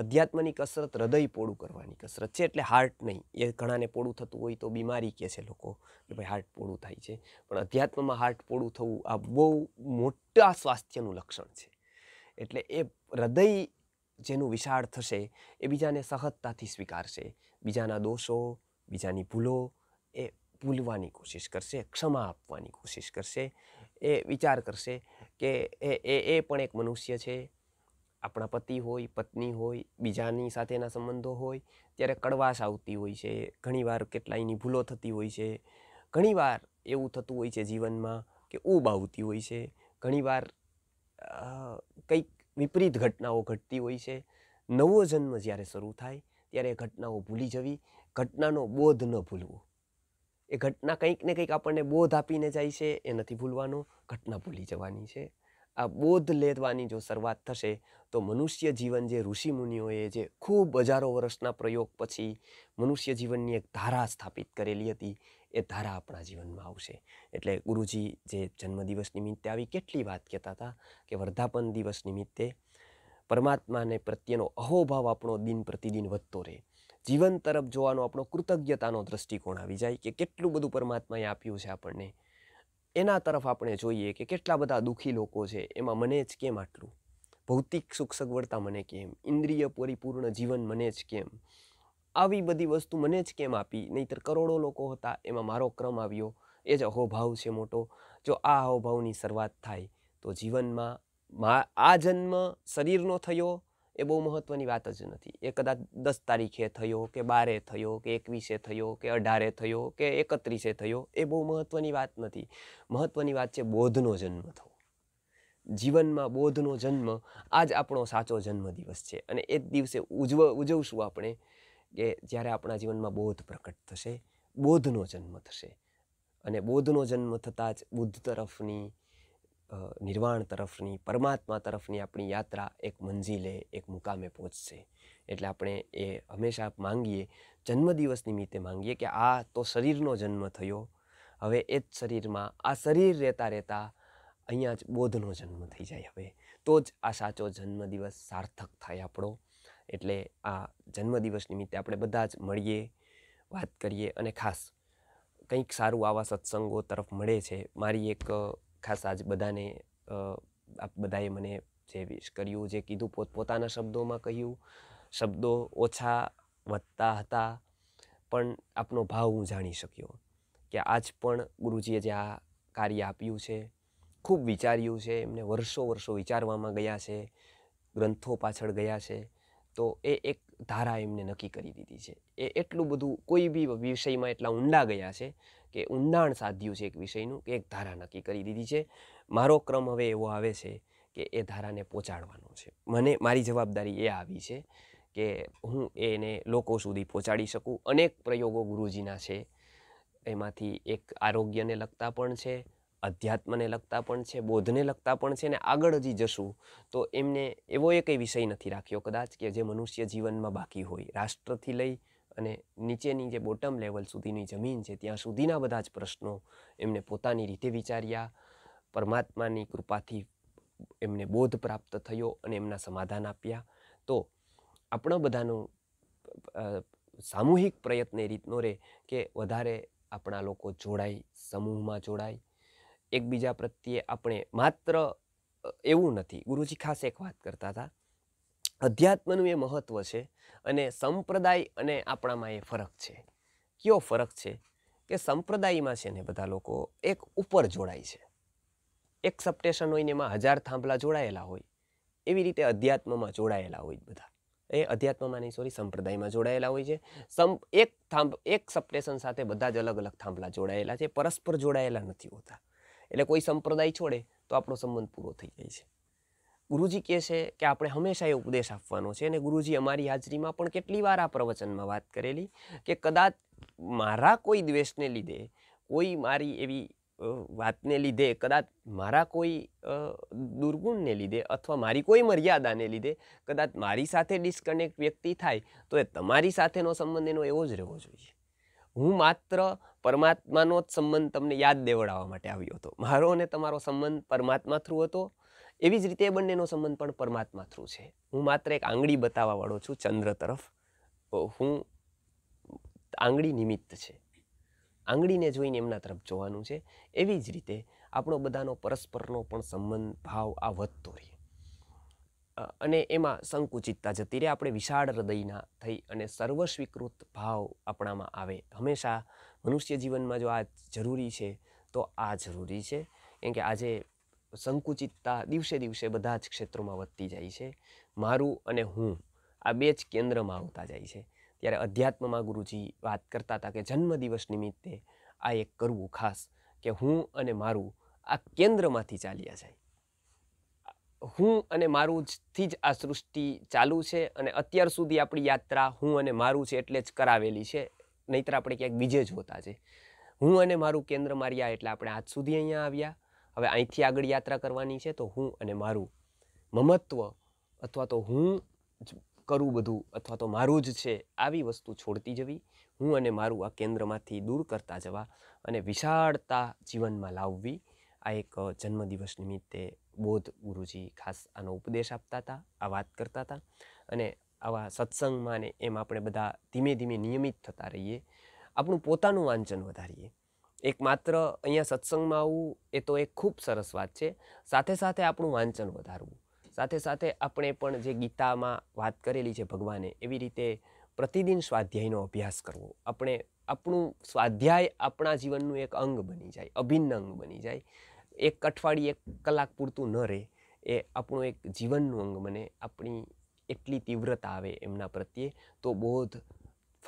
અધ્યાત્મની કસરત હૃદય પોળું કરવાની કસરત છે એટલે હાર્ટ નહીં એ ઘણાને પોળું થતું હોય તો બીમારી કહે છે લોકો કે ભાઈ હાર્ટ પોળું થાય છે પણ અધ્યાત્મમાં હાર્ટ પોળું થવું આ બહુ મોટા સ્વાસ્થ્યનું લક્ષણ છે એટલે એ હૃદય જેનું વિશાળ થશે એ બીજાને સહજતાથી સ્વીકારશે બીજાના દોષો બીજાની ભૂલો એ ભૂલવાની કોશિશ કરશે ક્ષમા આપવાની કોશિશ કરશે એ વિચાર કરશે કે એ એ એ પણ એક મનુષ્ય છે આપણા પતિ હોય પત્ની હોય બીજાની સાથેના સંબંધો હોય ત્યારે કડવાશ આવતી હોય છે ઘણીવાર કેટલાયની ભૂલો થતી હોય છે ઘણીવાર એવું થતું હોય છે જીવનમાં કે ઊબ આવતી હોય છે ઘણીવાર કંઈક વિપરીત ઘટનાઓ ઘટતી હોય છે નવો જન્મ જ્યારે શરૂ થાય ત્યારે એ ઘટનાઓ ભૂલી જવી ઘટનાનો બોધ ન ભૂલવો એ ઘટના કંઈક ને કંઈક આપણને બોધ આપીને જાય છે એ નથી ભૂલવાનો ઘટના ભૂલી જવાની છે આ બોધ લેવાની જો શરૂઆત થશે તો મનુષ્ય જીવન જે ઋષિમુનિઓએ જે ખૂબ હજારો વર્ષના પ્રયોગ પછી મનુષ્ય જીવનની એક ધારા સ્થાપિત કરેલી હતી એ ધારા આપણા જીવનમાં આવશે એટલે ગુરુજી જે જન્મદિવસ નિમિત્તે આવી કેટલી વાત કહેતા હતા કે વર્ધાપન દિવસ નિમિત્તે પરમાત્માને પ્રત્યેનો અહોભાવ આપણો દિન પ્રતિદિન વધતો રહે જીવન તરફ જોવાનો આપણો કૃતજ્ઞતાનો દ્રષ્ટિકોણ આવી જાય કે કેટલું બધું પરમાત્માએ આપ્યું છે આપણને એના તરફ આપણે જોઈએ કે કેટલા બધા દુઃખી લોકો છે એમાં મને જ કેમ આટલું ભૌતિક સુખ સગવડતા મને કેમ ઇન્દ્રિય પરિપૂર્ણ જીવન મને જ કેમ આવી બધી વસ્તુ મને જ કેમ આપી નહીંતર કરોડો લોકો હતા એમાં મારો ક્રમ આવ્યો એ જ અહોભાવ છે મોટો જો આ અહોભાવની શરૂઆત થાય તો જીવનમાં મા આ જન્મ શરીરનો થયો એ બહુ મહત્ત્વની વાત જ નથી એ કદાચ દસ તારીખે થયો કે બારે થયો કે એકવીસે થયો કે અઢારે થયો કે એકત્રીસે થયો એ બહુ મહત્ત્વની વાત નથી મહત્ત્વની વાત છે બોધનો જન્મ થવો જીવનમાં બોધનો જન્મ આ જ આપણો સાચો જન્મદિવસ છે અને એ જ દિવસે ઉજવ ઉજવશું આપણે કે જ્યારે આપણા જીવનમાં બોધ પ્રકટ થશે બોધનો જન્મ થશે અને બોધનો જન્મ થતાં જ બુદ્ધ તરફની નિર્વાણ તરફની પરમાત્મા તરફની આપણી યાત્રા એક મંજિલે એક મુકામે પહોંચશે એટલે આપણે એ હંમેશા માંગીએ જન્મદિવસ નિમિત્તે માંગીએ કે આ તો શરીરનો જન્મ થયો હવે એ જ શરીરમાં આ શરીર રહેતા રહેતા અહીંયા જ બોધનો જન્મ થઈ જાય હવે તો જ આ સાચો જન્મદિવસ સાર્થક થાય આપણો એટલે આ જન્મદિવસ નિમિત્તે આપણે બધા જ મળીએ વાત કરીએ અને ખાસ કંઈક સારું આવા સત્સંગો તરફ મળે છે મારી એક ખાસ આજ બધાને આપ બધાએ મને જે વિશ કર્યું જે કીધું પોતપોતાના શબ્દોમાં કહ્યું શબ્દો ઓછા વધતા હતા પણ આપનો ભાવ હું જાણી શક્યો કે આજ પણ ગુરુજીએ જે આ કાર્ય આપ્યું છે ખૂબ વિચાર્યું છે એમને વર્ષો વર્ષો વિચારવામાં ગયા છે ગ્રંથો પાછળ ગયા છે તો એ એક ધારા એમને નક્કી કરી દીધી છે એ એટલું બધું કોઈ બી વિષયમાં એટલા ઊંડા ગયા છે કે ઊંડાણ સાધ્યું છે એક વિષયનું કે એક ધારા નક્કી કરી દીધી છે મારો ક્રમ હવે એવો આવે છે કે એ ધારાને પહોંચાડવાનો છે મને મારી જવાબદારી એ આવી છે કે હું એને લોકો સુધી પહોંચાડી શકું અનેક પ્રયોગો ગુરુજીના છે એમાંથી એક આરોગ્યને લગતા પણ છે અધ્યાત્મને લગતા પણ છે બોધને લગતા પણ છે ને આગળ હજી જશું તો એમને એવો એ કંઈ વિષય નથી રાખ્યો કદાચ કે જે મનુષ્ય જીવનમાં બાકી હોય રાષ્ટ્રથી લઈ અને નીચેની જે બોટમ લેવલ સુધીની જમીન છે ત્યાં સુધીના બધા જ પ્રશ્નો એમને પોતાની રીતે વિચાર્યા પરમાત્માની કૃપાથી એમને બોધ પ્રાપ્ત થયો અને એમના સમાધાન આપ્યા તો આપણા બધાનો સામૂહિક પ્રયત્ન એ રીતનો રહે કે વધારે આપણા લોકો જોડાય સમૂહમાં જોડાય એકબીજા પ્રત્યે આપણે માત્ર એવું નથી ગુરુજી ખાસ એક વાત કરતા હતા અધ્યાત્મનું એ મહત્ત્વ છે અને સંપ્રદાય અને આપણામાં એ ફરક છે કયો ફરક છે કે સંપ્રદાયમાં છે ને બધા લોકો એક ઉપર જોડાય છે એક સપ્ટેશન હોય ને એમાં હજાર થાંભલા જોડાયેલા હોય એવી રીતે અધ્યાત્મમાં જોડાયેલા હોય બધા એ અધ્યાત્મમાં નહીં સોરી સંપ્રદાયમાં જોડાયેલા હોય છે સમ એક થાંભ એક સપ્ટેશન સાથે બધા જ અલગ અલગ થાંભલા જોડાયેલા છે પરસ્પર જોડાયેલા નથી હોતા એટલે કોઈ સંપ્રદાય છોડે તો આપણો સંબંધ પૂરો થઈ જાય છે ગુરુજી કહે છે કે આપણે હંમેશા એ ઉપદેશ આપવાનો છે અને ગુરુજી અમારી હાજરીમાં પણ કેટલી વાર આ પ્રવચનમાં વાત કરેલી કે કદાચ મારા કોઈ દ્વેષને લીધે કોઈ મારી એવી વાતને લીધે કદાચ મારા કોઈ દુર્ગુણને લીધે અથવા મારી કોઈ મર્યાદાને લીધે કદાચ મારી સાથે ડિસ્કનેક્ટ વ્યક્તિ થાય તો એ તમારી સાથેનો સંબંધ એનો એવો જ રહેવો જોઈએ હું માત્ર પરમાત્માનો જ સંબંધ તમને યાદ દેવડાવવા માટે આવ્યો હતો મારો અને તમારો સંબંધ પરમાત્મા થ્રુ હતો એવી જ રીતે એ બંનેનો સંબંધ પણ પરમાત્મા થ્રુ છે હું માત્ર એક આંગળી બતાવવા વાળો છું ચંદ્ર તરફ હું આંગળી નિમિત્ત છે આંગળીને જોઈને એમના તરફ જોવાનું છે એવી જ રીતે આપણો બધાનો પરસ્પરનો પણ સંબંધ ભાવ આ વધતો રહે અને એમાં સંકુચિતતા જતી રહે આપણે વિશાળ હૃદયના થઈ અને સર્વસ્વીકૃત ભાવ આપણામાં આવે હંમેશા મનુષ્ય જીવનમાં જો આ જરૂરી છે તો આ જરૂરી છે કેમ કે આજે તો સંકુચિતતા દિવસે દિવસે બધા જ ક્ષેત્રોમાં વધતી જાય છે મારું અને હું આ બે જ કેન્દ્રમાં આવતા જાય છે ત્યારે અધ્યાત્મમાં ગુરુજી વાત કરતા હતા કે જન્મદિવસ નિમિત્તે આ એક કરવું ખાસ કે હું અને મારું આ કેન્દ્રમાંથી ચાલ્યા જાય હું અને મારું થી જ આ સૃષ્ટિ ચાલુ છે અને અત્યાર સુધી આપણી યાત્રા હું અને મારું છે એટલે જ કરાવેલી છે નહીતર આપણે ક્યાંક બીજે જ હોતા છે હું અને મારું કેન્દ્ર માર્યા એટલે આપણે આજ સુધી અહીંયા આવ્યા હવે અહીંથી આગળ યાત્રા કરવાની છે તો હું અને મારું મમત્વ અથવા તો હું જ કરું બધું અથવા તો મારું જ છે આવી વસ્તુ છોડતી જવી હું અને મારું આ કેન્દ્રમાંથી દૂર કરતા જવા અને વિશાળતા જીવનમાં લાવવી આ એક જન્મદિવસ નિમિત્તે બોધ ગુરુજી ખાસ આનો ઉપદેશ આપતા હતા આ વાત કરતા હતા અને આવા સત્સંગમાં ને એમ આપણે બધા ધીમે ધીમે નિયમિત થતા રહીએ આપણું પોતાનું વાંચન વધારીએ એક માત્ર અહીંયા સત્સંગમાં આવવું એ તો એક ખૂબ સરસ વાત છે સાથે સાથે આપણું વાંચન વધારવું સાથે સાથે આપણે પણ જે ગીતામાં વાત કરેલી છે ભગવાને એવી રીતે પ્રતિદિન સ્વાધ્યાયનો અભ્યાસ કરવો આપણે આપણું સ્વાધ્યાય આપણા જીવનનું એક અંગ બની જાય અભિન્ન અંગ બની જાય એક અઠવાડિયે એક કલાક પૂરતું ન રહે એ આપણું એક જીવનનું અંગ બને આપણી એટલી તીવ્રતા આવે એમના પ્રત્યે તો બોધ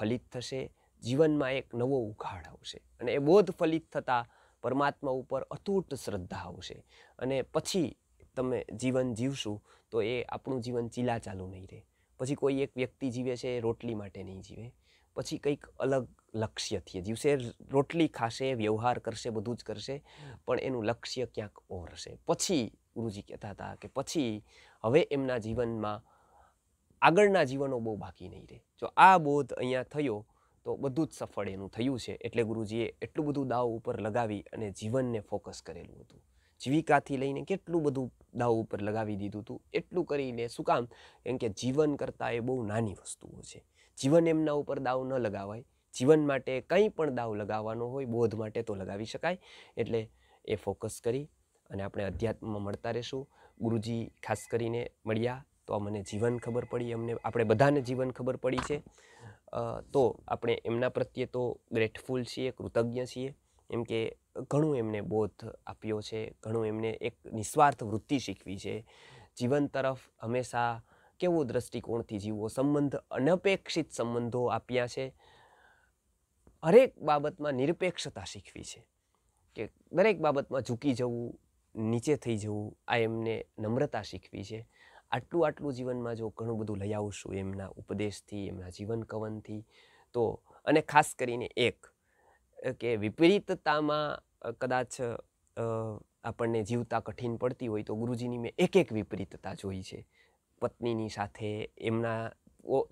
ફલિત થશે જીવનમાં એક નવો ઉઘાડ આવશે અને એ બોધ ફલિત થતાં પરમાત્મા ઉપર અતૂટ શ્રદ્ધા આવશે અને પછી તમે જીવન જીવશો તો એ આપણું જીવન ચીલા ચાલુ નહીં રહે પછી કોઈ એક વ્યક્તિ જીવે છે એ રોટલી માટે નહીં જીવે પછી કંઈક અલગ લક્ષ્યથી જીવશે રોટલી ખાશે વ્યવહાર કરશે બધું જ કરશે પણ એનું લક્ષ્ય ક્યાંક ઓર હશે પછી ગુરુજી કહેતા હતા કે પછી હવે એમના જીવનમાં આગળના જીવનો બહુ બાકી નહીં રહે જો આ બોધ અહીંયા થયો તો બધું જ સફળ એનું થયું છે એટલે ગુરુજીએ એટલું બધું દાવ ઉપર લગાવી અને જીવનને ફોકસ કરેલું હતું જીવિકાથી લઈને કેટલું બધું દાવ ઉપર લગાવી દીધું હતું એટલું કરીને શું કામ કેમ કે જીવન કરતાં એ બહુ નાની વસ્તુઓ છે જીવન એમના ઉપર દાવ ન લગાવાય જીવન માટે કંઈ પણ દાવ લગાવવાનો હોય બોધ માટે તો લગાવી શકાય એટલે એ ફોકસ કરી અને આપણે અધ્યાત્મમાં મળતા રહીશું ગુરુજી ખાસ કરીને મળ્યા તો મને જીવન ખબર પડી અમને આપણે બધાને જીવન ખબર પડી છે તો આપણે એમના પ્રત્યે તો ગ્રેટફુલ છીએ કૃતજ્ઞ છીએ એમ કે ઘણું એમને બોધ આપ્યો છે ઘણું એમને એક નિસ્વાર્થ વૃત્તિ શીખવી છે જીવન તરફ હંમેશા કેવો દ્રષ્ટિકોણથી જીવવો સંબંધ અનપેક્ષિત સંબંધો આપ્યા છે હરેક બાબતમાં નિરપેક્ષતા શીખવી છે કે દરેક બાબતમાં ઝૂકી જવું નીચે થઈ જવું આ એમને નમ્રતા શીખવી છે આટલું આટલું જીવનમાં જો ઘણું બધું લઈ આવશું એમના ઉપદેશથી એમના જીવન કવનથી તો અને ખાસ કરીને એક કે વિપરીતતામાં કદાચ આપણને જીવતા કઠિન પડતી હોય તો ગુરુજીની મેં એક એક વિપરીતતા જોઈ છે પત્નીની સાથે એમના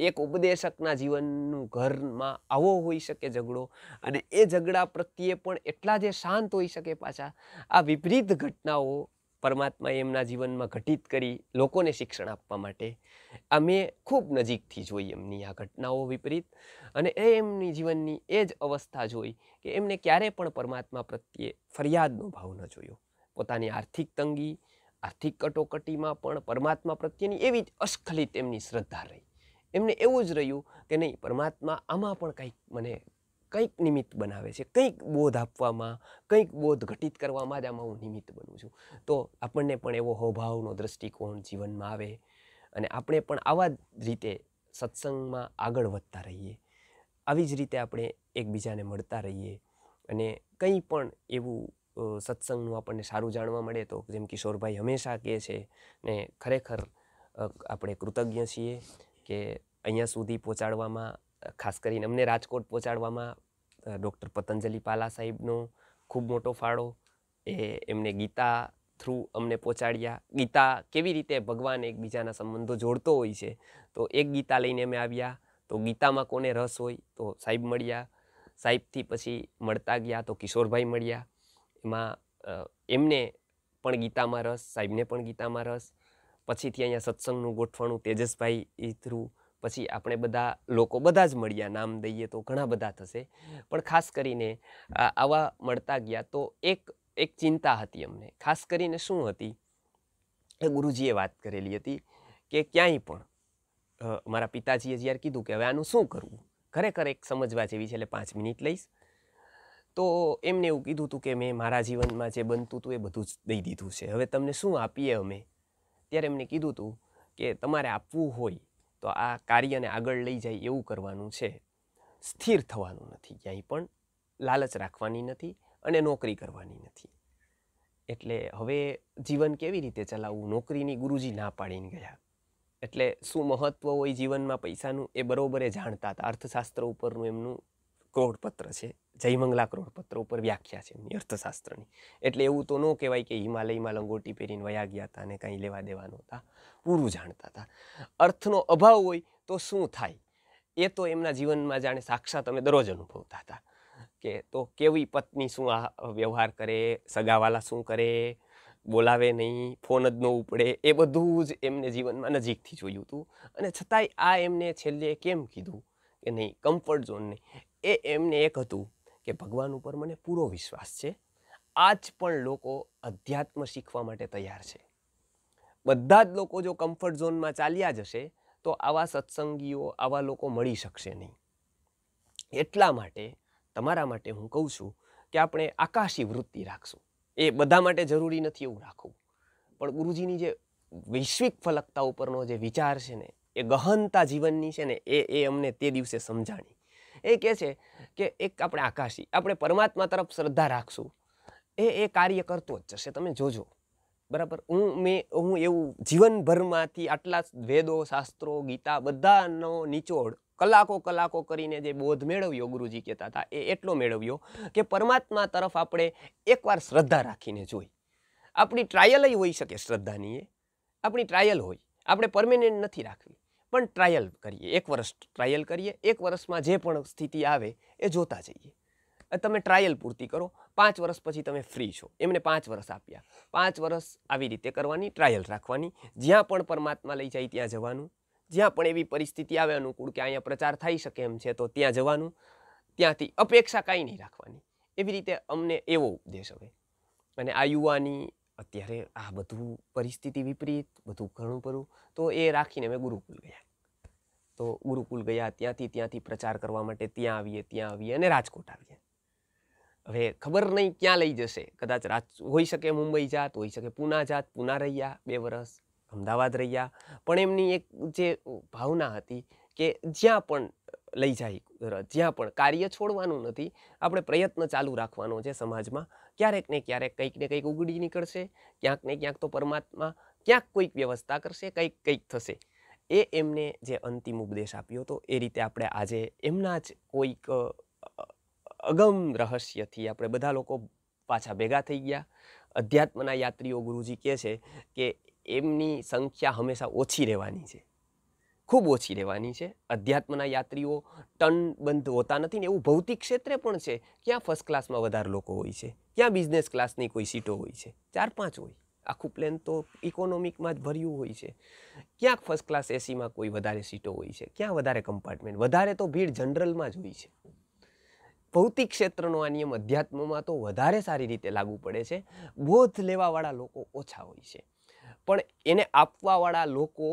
એક ઉપદેશકના જીવનનું ઘરમાં આવો હોઈ શકે ઝઘડો અને એ ઝઘડા પ્રત્યે પણ એટલા જે શાંત હોઈ શકે પાછા આ વિપરીત ઘટનાઓ પરમાત્માએ એમના જીવનમાં ઘટિત કરી લોકોને શિક્ષણ આપવા માટે અમે ખૂબ નજીકથી જોઈ એમની આ ઘટનાઓ વિપરીત અને એ એમની જીવનની એ જ અવસ્થા જોઈ કે એમને ક્યારે પણ પરમાત્મા પ્રત્યે ફરિયાદનો ભાવ ન જોયો પોતાની આર્થિક તંગી આર્થિક કટોકટીમાં પણ પરમાત્મા પ્રત્યેની એવી જ અસ્ખલિત એમની શ્રદ્ધા રહી એમને એવું જ રહ્યું કે નહીં પરમાત્મા આમાં પણ કંઈક મને કંઈક નિમિત્ત બનાવે છે કંઈક બોધ આપવામાં કંઈક બોધ ઘટિત કરવામાં જ આમાં હું નિમિત્ત બનું છું તો આપણને પણ એવો હોભાવનો દૃષ્ટિકોણ જીવનમાં આવે અને આપણે પણ આવા જ રીતે સત્સંગમાં આગળ વધતા રહીએ આવી જ રીતે આપણે એકબીજાને મળતા રહીએ અને કંઈ પણ એવું સત્સંગનું આપણને સારું જાણવા મળે તો જેમ કિશોરભાઈ હંમેશા કહે છે ને ખરેખર આપણે કૃતજ્ઞ છીએ કે અહીંયા સુધી પહોંચાડવામાં ખાસ કરીને અમને રાજકોટ પહોંચાડવામાં ડૉક્ટર પતંજલિ પાલા સાહેબનો ખૂબ મોટો ફાળો એ એમને ગીતા થ્રુ અમને પહોંચાડ્યા ગીતા કેવી રીતે ભગવાન એકબીજાના સંબંધો જોડતો હોય છે તો એક ગીતા લઈને અમે આવ્યા તો ગીતામાં કોને રસ હોય તો સાહેબ મળ્યા સાહેબથી પછી મળતા ગયા તો કિશોરભાઈ મળ્યા એમાં એમને પણ ગીતામાં રસ સાહેબને પણ ગીતામાં રસ પછીથી અહીંયા સત્સંગનું ગોઠવણું તેજસભાઈ એ થ્રુ પછી આપણે બધા લોકો બધા જ મળ્યા નામ દઈએ તો ઘણા બધા થશે પણ ખાસ કરીને આવા મળતા ગયા તો એક એક ચિંતા હતી અમને ખાસ કરીને શું હતી એ ગુરુજીએ વાત કરેલી હતી કે ક્યાંય પણ મારા પિતાજીએ જ્યારે કીધું કે હવે આનું શું કરવું ખરેખર એક સમજવા જેવી છે એટલે પાંચ મિનિટ લઈશ તો એમને એવું કીધું હતું કે મેં મારા જીવનમાં જે બનતું હતું એ બધું જ દઈ દીધું છે હવે તમને શું આપીએ અમે ત્યારે એમને કીધું હતું કે તમારે આપવું હોય તો આ કાર્યને આગળ લઈ જાય એવું કરવાનું છે સ્થિર થવાનું નથી ક્યાંય પણ લાલચ રાખવાની નથી અને નોકરી કરવાની નથી એટલે હવે જીવન કેવી રીતે ચલાવવું નોકરીની ગુરુજી ના પાડીને ગયા એટલે શું મહત્ત્વ હોય જીવનમાં પૈસાનું એ બરોબર જાણતા હતા અર્થશાસ્ત્ર ઉપરનું એમનું ક્રોડપત્ર છે જયમંગલા કરોડપત્ર ઉપર વ્યાખ્યા છે એમની અર્થશાસ્ત્રની એટલે એવું તો ન કહેવાય કે હિમાલયમાં લંગોટી પહેરીને વયા ગયા હતા અને કંઈ લેવા દેવાનું હતા પૂરું જાણતા હતા અર્થનો અભાવ હોય તો શું થાય એ તો એમના જીવનમાં જાણે સાક્ષાત અમે દરરોજ અનુભવતા હતા કે તો કેવી પત્ની શું આ વ્યવહાર કરે સગાવાલા શું કરે બોલાવે નહીં ફોન જ ન ઉપડે એ બધું જ એમને જીવનમાં નજીકથી જોયું હતું અને છતાંય આ એમને છેલ્લે કેમ કીધું કે નહીં કમ્ફર્ટ ઝોન નહીં એ એમને એક હતું કે ભગવાન ઉપર મને પૂરો વિશ્વાસ છે આજ પણ લોકો અધ્યાત્મ શીખવા માટે તૈયાર છે બધા જ લોકો જો કમ્ફર્ટ ઝોનમાં ચાલ્યા જશે તો આવા સત્સંગીઓ આવા લોકો મળી શકશે નહીં એટલા માટે તમારા માટે હું કહું છું કે આપણે આકાશી વૃત્તિ રાખશું એ બધા માટે જરૂરી નથી એવું રાખવું પણ ગુરુજીની જે વૈશ્વિક ફલકતા ઉપરનો જે વિચાર છે ને એ ગહનતા જીવનની છે ને એ એ અમને તે દિવસે સમજાણી એ કહે છે કે એક આપણે આકાશી આપણે પરમાત્મા તરફ શ્રદ્ધા રાખશું એ એ કાર્ય કરતો જ જશે તમે જોજો બરાબર હું મેં હું એવું જીવનભરમાંથી આટલા વેદો શાસ્ત્રો ગીતા બધાનો નિચોડ કલાકો કલાકો કરીને જે બોધ મેળવ્યો ગુરુજી કહેતા હતા એ એટલો મેળવ્યો કે પરમાત્મા તરફ આપણે એકવાર શ્રદ્ધા રાખીને જોઈ આપણી ટ્રાયલ હોઈ શકે શ્રદ્ધાની એ આપણી ટ્રાયલ હોય આપણે પરમેનન્ટ નથી રાખવી પણ ટ્રાયલ કરીએ એક વર્ષ ટ્રાયલ કરીએ એક વર્ષમાં જે પણ સ્થિતિ આવે એ જોતા જઈએ તમે ટ્રાયલ પૂરતી કરો પાંચ વર્ષ પછી તમે ફ્રી છો એમને પાંચ વર્ષ આપ્યા પાંચ વર્ષ આવી રીતે કરવાની ટ્રાયલ રાખવાની જ્યાં પણ પરમાત્મા લઈ જાય ત્યાં જવાનું જ્યાં પણ એવી પરિસ્થિતિ આવે અનુકૂળ કે અહીંયા પ્રચાર થઈ શકે એમ છે તો ત્યાં જવાનું ત્યાંથી અપેક્ષા કાંઈ નહીં રાખવાની એવી રીતે અમને એવો ઉપદેશ હવે અને આ યુવાની અત્યારે આ બધું પરિસ્થિતિ વિપરીત બધું ઘણું બધું તો એ રાખીને અમે ગુરુકુલ ગયા તો ગુરુકુલ ગયા ત્યાંથી ત્યાંથી પ્રચાર કરવા માટે ત્યાં આવીએ ત્યાં આવીએ અને રાજકોટ આવીએ હવે ખબર નહીં ક્યાં લઈ જશે કદાચ રાજ હોઈ શકે મુંબઈ જાત હોઈ શકે પૂના જાત પૂના રહ્યા બે વર્ષ અમદાવાદ રહ્યા પણ એમની એક જે ભાવના હતી કે જ્યાં પણ લઈ જાય જ્યાં પણ કાર્ય છોડવાનું નથી આપણે પ્રયત્ન ચાલુ રાખવાનો છે સમાજમાં ક્યારેક ને ક્યારેક કંઈક ને કંઈક ઉગડી નીકળશે ક્યાંક ને ક્યાંક તો પરમાત્મા ક્યાંક કોઈક વ્યવસ્થા કરશે કંઈક કંઈક થશે એ એમને જે અંતિમ ઉપદેશ આપ્યો હતો એ રીતે આપણે આજે એમના જ કોઈક અગમ રહસ્યથી આપણે બધા લોકો પાછા ભેગા થઈ ગયા અધ્યાત્મના યાત્રીઓ ગુરુજી કહે છે કે એમની સંખ્યા હંમેશા ઓછી રહેવાની છે ખૂબ ઓછી રહેવાની છે અધ્યાત્મના યાત્રીઓ ટન બંધ હોતા નથી ને એવું ભૌતિક ક્ષેત્રે પણ છે ક્યાં ફર્સ્ટ ક્લાસમાં વધારે લોકો હોય છે ક્યાં બિઝનેસ ક્લાસની કોઈ સીટો હોય છે ચાર પાંચ હોય આખું પ્લેન તો ઇકોનોમિકમાં જ ભર્યું હોય છે ક્યાંક ફર્સ્ટ ક્લાસ એસીમાં કોઈ વધારે સીટો હોય છે ક્યાં વધારે કમ્પાર્ટમેન્ટ વધારે તો ભીડ જનરલમાં જ હોય છે ભૌતિક ક્ષેત્રનો આ નિયમ અધ્યાત્મમાં તો વધારે સારી રીતે લાગુ પડે છે બોધ લેવાવાળા લોકો ઓછા હોય છે પણ એને આપવાવાળા લોકો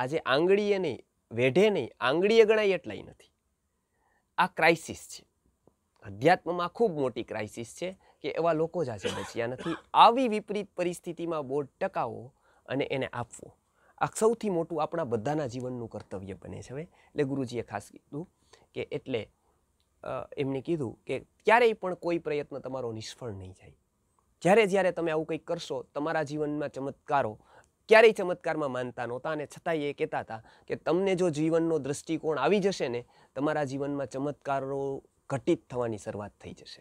આજે આંગળીએ નહીં વેઢે નહીં આંગળીએ ગણાય એટલાય નથી આ ક્રાઇસિસ છે અધ્યાત્મમાં ખૂબ મોટી ક્રાઇસિસ છે કે એવા લોકો જ આજે બચ્યા નથી આવી વિપરીત પરિસ્થિતિમાં બોર્ડ ટકાવો અને એને આપવો આ સૌથી મોટું આપણા બધાના જીવનનું કર્તવ્ય બને છે હવે એટલે ગુરુજીએ ખાસ કીધું કે એટલે એમને કીધું કે ક્યારેય પણ કોઈ પ્રયત્ન તમારો નિષ્ફળ નહીં જાય જ્યારે જ્યારે તમે આવું કંઈક કરશો તમારા જીવનમાં ચમત્કારો ક્યારેય ચમત્કારમાં માનતા નહોતા અને છતાંય એ કહેતા હતા કે તમને જો જીવનનો દૃષ્ટિકોણ આવી જશે ને તમારા જીવનમાં ચમત્કારો ઘટિત થવાની શરૂઆત થઈ જશે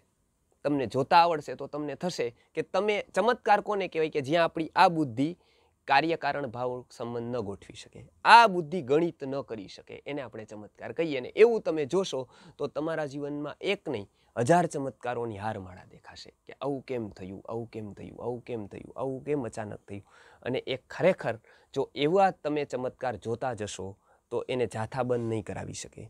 તમને જોતા આવડશે તો તમને થશે કે તમે ચમત્કાર કોને કહેવાય કે જ્યાં આપણી આ બુદ્ધિ કાર્યકારણ ભાવ સંબંધ ન ગોઠવી શકે આ બુદ્ધિ ગણિત ન કરી શકે એને આપણે ચમત્કાર કહીએ ને એવું તમે જોશો તો તમારા જીવનમાં એક નહીં હજાર ચમત્કારોની હારમાળા દેખાશે કે આવું કેમ થયું આવું કેમ થયું આવું કેમ થયું આવું કેમ અચાનક થયું અને એ ખરેખર જો એવા તમે ચમત્કાર જોતા જશો તો એને જાથા બંધ નહીં કરાવી શકે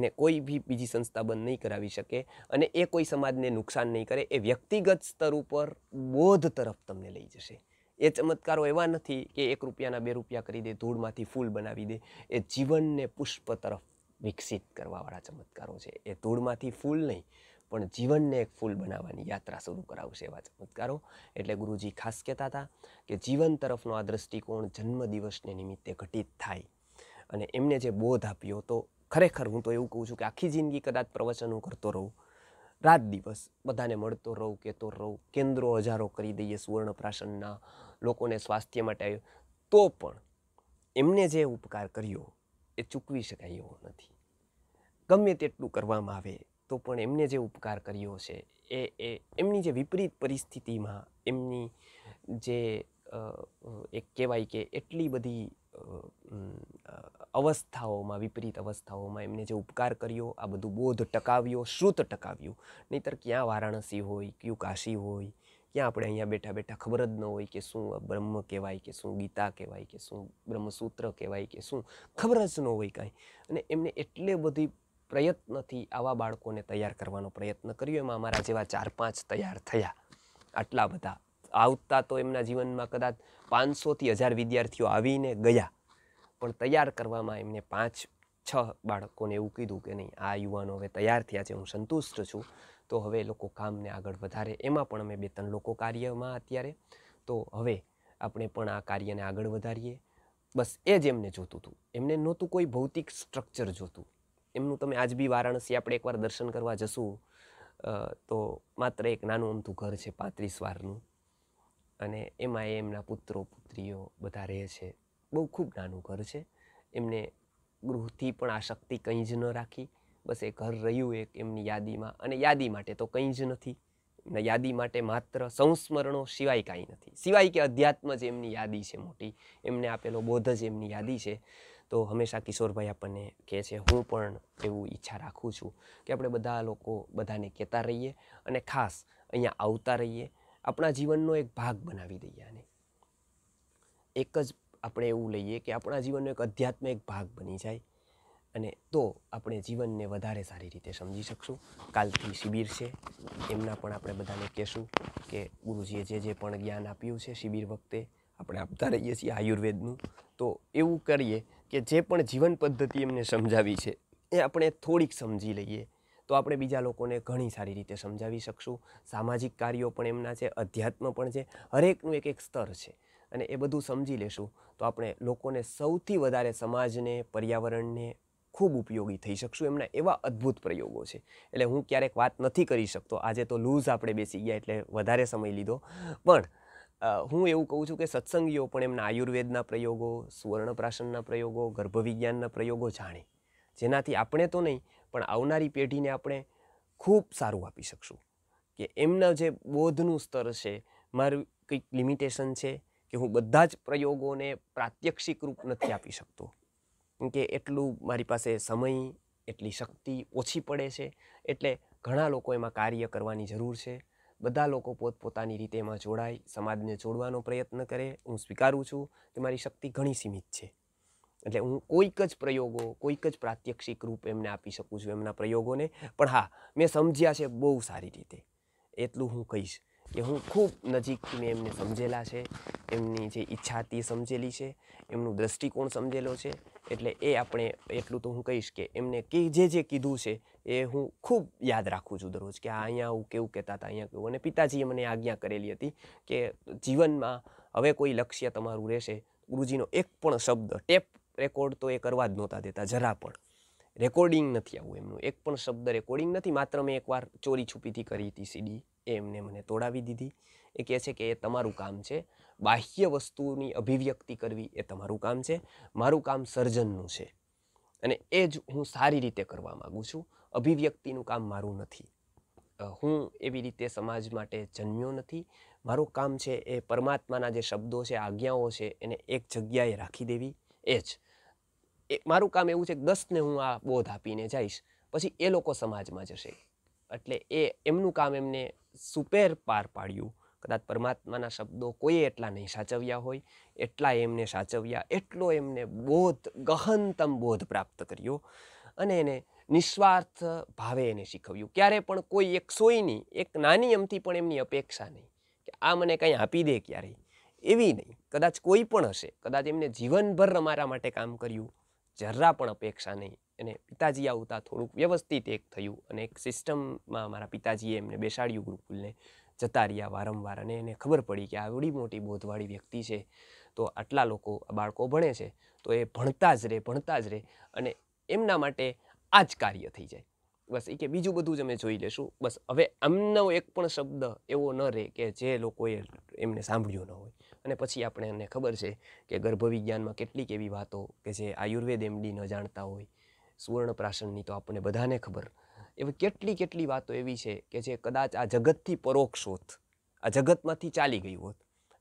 એને કોઈ બી બીજી સંસ્થા બંધ નહીં કરાવી શકે અને એ કોઈ સમાજને નુકસાન નહીં કરે એ વ્યક્તિગત સ્તર ઉપર બોધ તરફ તમને લઈ જશે એ ચમત્કારો એવા નથી કે એક રૂપિયાના બે રૂપિયા કરી દે ધૂળમાંથી ફૂલ બનાવી દે એ જીવનને પુષ્પ તરફ વિકસિત કરવાવાળા ચમત્કારો છે એ ધૂળમાંથી ફૂલ નહીં પણ જીવનને એક ફૂલ બનાવવાની યાત્રા શરૂ કરાવશે એવા ચમત્કારો એટલે ગુરુજી ખાસ કહેતા હતા કે જીવન તરફનો આ દ્રષ્ટિકોણ જન્મદિવસને નિમિત્તે ઘટિત થાય અને એમને જે બોધ આપ્યો તો ખરેખર હું તો એવું કહું છું કે આખી જિંદગી કદાચ પ્રવચન હું કરતો રહું રાત દિવસ બધાને મળતો રહું કહેતો રહું કેન્દ્રો હજારો કરી દઈએ સુવર્ણ લોકોને સ્વાસ્થ્ય માટે આવ્યો તો પણ એમને જે ઉપકાર કર્યો એ ચૂકવી શકાય એવો નથી ગમે તેટલું કરવામાં આવે તો પણ એમને જે ઉપકાર કર્યો છે એ એ એમની જે વિપરીત પરિસ્થિતિમાં એમની જે એક કહેવાય કે એટલી બધી અવસ્થાઓમાં વિપરીત અવસ્થાઓમાં એમને જે ઉપકાર કર્યો આ બધું બોધ ટકાવ્યો શ્રુત ટકાવ્યું નહીંતર ક્યાં વારાણસી હોય ક્યું કાશી હોય ક્યાં આપણે અહીંયા બેઠા બેઠા ખબર જ ન હોય કે શું બ્રહ્મ કહેવાય કે શું ગીતા કહેવાય કે શું બ્રહ્મસૂત્ર કહેવાય કે શું ખબર જ ન હોય કાંઈ અને એમને એટલે બધી પ્રયત્નથી આવા બાળકોને તૈયાર કરવાનો પ્રયત્ન કર્યો એમાં અમારા જેવા ચાર પાંચ તૈયાર થયા આટલા બધા આવતા તો એમના જીવનમાં કદાચ પાંચસોથી હજાર વિદ્યાર્થીઓ આવીને ગયા પણ તૈયાર કરવામાં એમને પાંચ છ બાળકોને એવું કીધું કે નહીં આ યુવાનો હવે તૈયાર થયા છે હું સંતુષ્ટ છું તો હવે લોકો કામને આગળ વધારે એમાં પણ અમે બે ત્રણ લોકો કાર્યમાં અત્યારે તો હવે આપણે પણ આ કાર્યને આગળ વધારીએ બસ એ જ એમને જોતું હતું એમને નહોતું કોઈ ભૌતિક સ્ટ્રક્ચર જોતું એમનું તમે આજ બી વારાણસી આપણે એકવાર દર્શન કરવા જશું તો માત્ર એક નાનું અમથું ઘર છે પાંત્રીસ વારનું અને એમાં એમના પુત્રો પુત્રીઓ બધા રહે છે બહુ ખૂબ નાનું ઘર છે એમને ગૃહથી પણ આ શક્તિ કંઈ જ ન રાખી બસ એ ઘર રહ્યું એક એમની યાદીમાં અને યાદી માટે તો કંઈ જ નથી એમના યાદી માટે માત્ર સંસ્મરણો સિવાય કાંઈ નથી સિવાય કે અધ્યાત્મ જ એમની યાદી છે મોટી એમને આપેલો બોધ જ એમની યાદી છે તો હંમેશા કિશોરભાઈ આપણને કહે છે હું પણ એવું ઈચ્છા રાખું છું કે આપણે બધા લોકો બધાને કહેતા રહીએ અને ખાસ અહીંયા આવતા રહીએ આપણા જીવનનો એક ભાગ બનાવી દઈએ આને એક જ આપણે એવું લઈએ કે આપણા જીવનનો એક આધ્યાત્મિક ભાગ બની જાય અને તો આપણે જીવનને વધારે સારી રીતે સમજી શકશું કાલથી શિબિર છે એમના પણ આપણે બધાને કહેશું કે ગુરુજીએ જે જે પણ જ્ઞાન આપ્યું છે શિબિર વખતે આપણે આપતા રહીએ છીએ આયુર્વેદનું તો એવું કરીએ કે જે પણ જીવન પદ્ધતિ એમને સમજાવી છે એ આપણે થોડીક સમજી લઈએ તો આપણે બીજા લોકોને ઘણી સારી રીતે સમજાવી શકશું સામાજિક કાર્યો પણ એમના છે અધ્યાત્મ પણ છે હરેકનું એક એક સ્તર છે અને એ બધું સમજી લેશું તો આપણે લોકોને સૌથી વધારે સમાજને પર્યાવરણને ખૂબ ઉપયોગી થઈ શકશું એમના એવા અદ્ભુત પ્રયોગો છે એટલે હું ક્યારેક વાત નથી કરી શકતો આજે તો લૂઝ આપણે બેસી ગયા એટલે વધારે સમય લીધો પણ હું એવું કહું છું કે સત્સંગીઓ પણ એમના આયુર્વેદના પ્રયોગો સુવર્ણપ્રાશનના પ્રયોગો ગર્ભવિજ્ઞાનના પ્રયોગો જાણે જેનાથી આપણે તો નહીં પણ આવનારી પેઢીને આપણે ખૂબ સારું આપી શકશું કે એમના જે બોધનું સ્તર છે મારું કંઈક લિમિટેશન છે કે હું બધા જ પ્રયોગોને પ્રાત્યક્ષિક રૂપ નથી આપી શકતો કે એટલું મારી પાસે સમય એટલી શક્તિ ઓછી પડે છે એટલે ઘણા લોકો એમાં કાર્ય કરવાની જરૂર છે બધા લોકો પોતપોતાની રીતે એમાં જોડાય સમાજને જોડવાનો પ્રયત્ન કરે હું સ્વીકારું છું કે મારી શક્તિ ઘણી સીમિત છે એટલે હું કોઈક જ પ્રયોગો કોઈક જ પ્રાત્યક્ષિક રૂપ એમને આપી શકું છું એમના પ્રયોગોને પણ હા મેં સમજ્યા છે બહુ સારી રીતે એટલું હું કહીશ કે હું ખૂબ નજીકથી મેં એમને સમજેલા છે એમની જે ઈચ્છા તે સમજેલી છે એમનું દ્રષ્ટિકોણ સમજેલો છે એટલે એ આપણે એટલું તો હું કહીશ કે એમને કે જે જે કીધું છે એ હું ખૂબ યાદ રાખું છું દરરોજ કે આ અહીંયા હું કેવું કહેતા હતા અહીંયા કેવું અને પિતાજીએ મને આજ્ઞા કરેલી હતી કે જીવનમાં હવે કોઈ લક્ષ્ય તમારું રહેશે ગુરુજીનો એક પણ શબ્દ ટેપ રેકોર્ડ તો એ કરવા જ નહોતા દેતા જરા પણ રેકોર્ડિંગ નથી આવું એમનું એક પણ શબ્દ રેકોર્ડિંગ નથી માત્ર મેં એકવાર ચોરી છુપીથી કરી હતી સીડી એ એમને મને તોડાવી દીધી એ કહે છે કે એ તમારું કામ છે બાહ્ય વસ્તુની અભિવ્યક્તિ કરવી એ તમારું કામ છે મારું કામ સર્જનનું છે અને એ જ હું સારી રીતે કરવા માગું છું અભિવ્યક્તિનું કામ મારું નથી હું એવી રીતે સમાજ માટે જન્મ્યો નથી મારું કામ છે એ પરમાત્માના જે શબ્દો છે આજ્ઞાઓ છે એને એક જગ્યાએ રાખી દેવી એ જ એ મારું કામ એવું છે કે દસને હું આ બોધ આપીને જઈશ પછી એ લોકો સમાજમાં જશે એટલે એ એમનું કામ એમને સુપેર પાર પાડ્યું કદાચ પરમાત્માના શબ્દો કોઈએ એટલા નહીં સાચવ્યા હોય એટલા એમને સાચવ્યા એટલો એમને બોધ ગહનતમ બોધ પ્રાપ્ત કર્યો અને એને નિસ્વાર્થ ભાવે એને શીખવ્યું ક્યારે પણ કોઈ એક સોયની એક નાની અમથી પણ એમની અપેક્ષા નહીં કે આ મને કંઈ આપી દે ક્યારેય એવી નહીં કદાચ કોઈ પણ હશે કદાચ એમને જીવનભર અમારા માટે કામ કર્યું જરા પણ અપેક્ષા નહીં અને પિતાજી આવતા થોડુંક વ્યવસ્થિત એક થયું અને એક સિસ્ટમમાં મારા પિતાજીએ એમને બેસાડ્યું ગુરુકુલને જતા રહ્યા વારંવાર અને એને ખબર પડી કે આવડી મોટી બોધવાળી વ્યક્તિ છે તો આટલા લોકો બાળકો ભણે છે તો એ ભણતા જ રહે ભણતા જ રહે અને એમના માટે આ જ કાર્ય થઈ જાય બસ એ કે બીજું બધું જ અમે જોઈ લેશું બસ હવે એમનો એક પણ શબ્દ એવો ન રહે કે જે લોકોએ એમને સાંભળ્યો ન હોય અને પછી આપણે એમને ખબર છે કે ગર્ભવિજ્ઞાનમાં કેટલીક એવી વાતો કે જે આયુર્વેદ એમડી ન જાણતા હોય સુવર્ણ પ્રાશનની તો આપણને બધાને ખબર એવી કેટલી કેટલી વાતો એવી છે કે જે કદાચ આ જગતથી પરોક્ષ હોત આ જગતમાંથી ચાલી ગયું હોત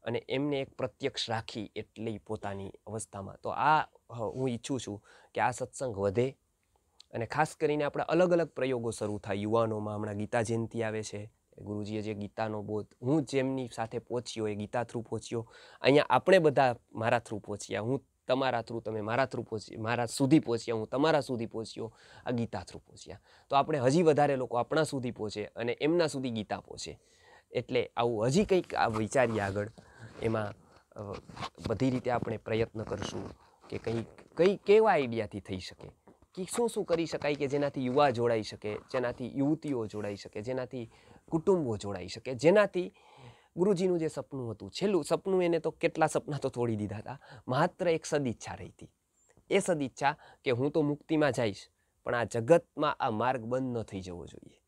અને એમને એક પ્રત્યક્ષ રાખી એટલી પોતાની અવસ્થામાં તો આ હું ઈચ્છું છું કે આ સત્સંગ વધે અને ખાસ કરીને આપણા અલગ અલગ પ્રયોગો શરૂ થાય યુવાનોમાં હમણાં ગીતા જયંતિ આવે છે ગુરુજીએ જે ગીતાનો બોધ હું જેમની સાથે પહોંચ્યો એ ગીતા થ્રુ પહોંચ્યો અહીંયા આપણે બધા મારા થ્રુ પહોંચ્યા હું તમારા થ્રુ તમે મારા થ્રુ પહોંચી મારા સુધી પહોંચ્યા હું તમારા સુધી પહોંચ્યો આ ગીતા થ્રુ પહોંચ્યા તો આપણે હજી વધારે લોકો આપણા સુધી પહોંચે અને એમના સુધી ગીતા પહોંચે એટલે આવું હજી કંઈક આ વિચારીએ આગળ એમાં બધી રીતે આપણે પ્રયત્ન કરશું કે કઈ કઈ કેવા આઈડિયાથી થઈ શકે કે શું શું કરી શકાય કે જેનાથી યુવા જોડાઈ શકે જેનાથી યુવતીઓ જોડાઈ શકે જેનાથી કુટુંબો જોડાઈ શકે જેનાથી ગુરુજીનું જે સપનું હતું છેલ્લું સપનું એને તો કેટલા સપના તો તોડી દીધા હતા માત્ર એક સદિચ્છા રહી હતી એ સદિચ્છા કે હું તો મુક્તિમાં જઈશ પણ આ જગતમાં આ માર્ગ બંધ ન થઈ જવો જોઈએ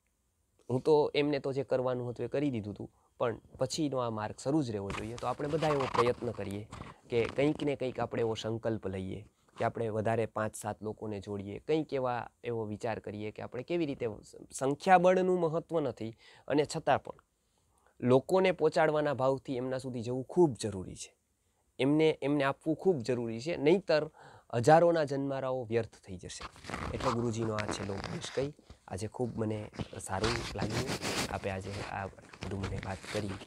હું તો એમને તો જે કરવાનું હતું એ કરી દીધું હતું પણ પછીનો આ માર્ગ શરૂ જ રહેવો જોઈએ તો આપણે બધા એવો પ્રયત્ન કરીએ કે કંઈક ને કંઈક આપણે એવો સંકલ્પ લઈએ કે આપણે વધારે પાંચ સાત લોકોને જોડીએ કંઈક એવા એવો વિચાર કરીએ કે આપણે કેવી રીતે સંખ્યાબળનું મહત્ત્વ નથી અને છતાં પણ લોકોને પહોંચાડવાના ભાવથી એમના સુધી જવું ખૂબ જરૂરી છે એમને એમને આપવું ખૂબ જરૂરી છે નહીતર હજારોના જન્મારાઓ વ્યર્થ થઈ જશે એટલે ગુરુજીનો આ છે લોકોશ કહી આજે ખૂબ મને સારું લાગ્યું આપણે આજે આ બધું મને વાત કરી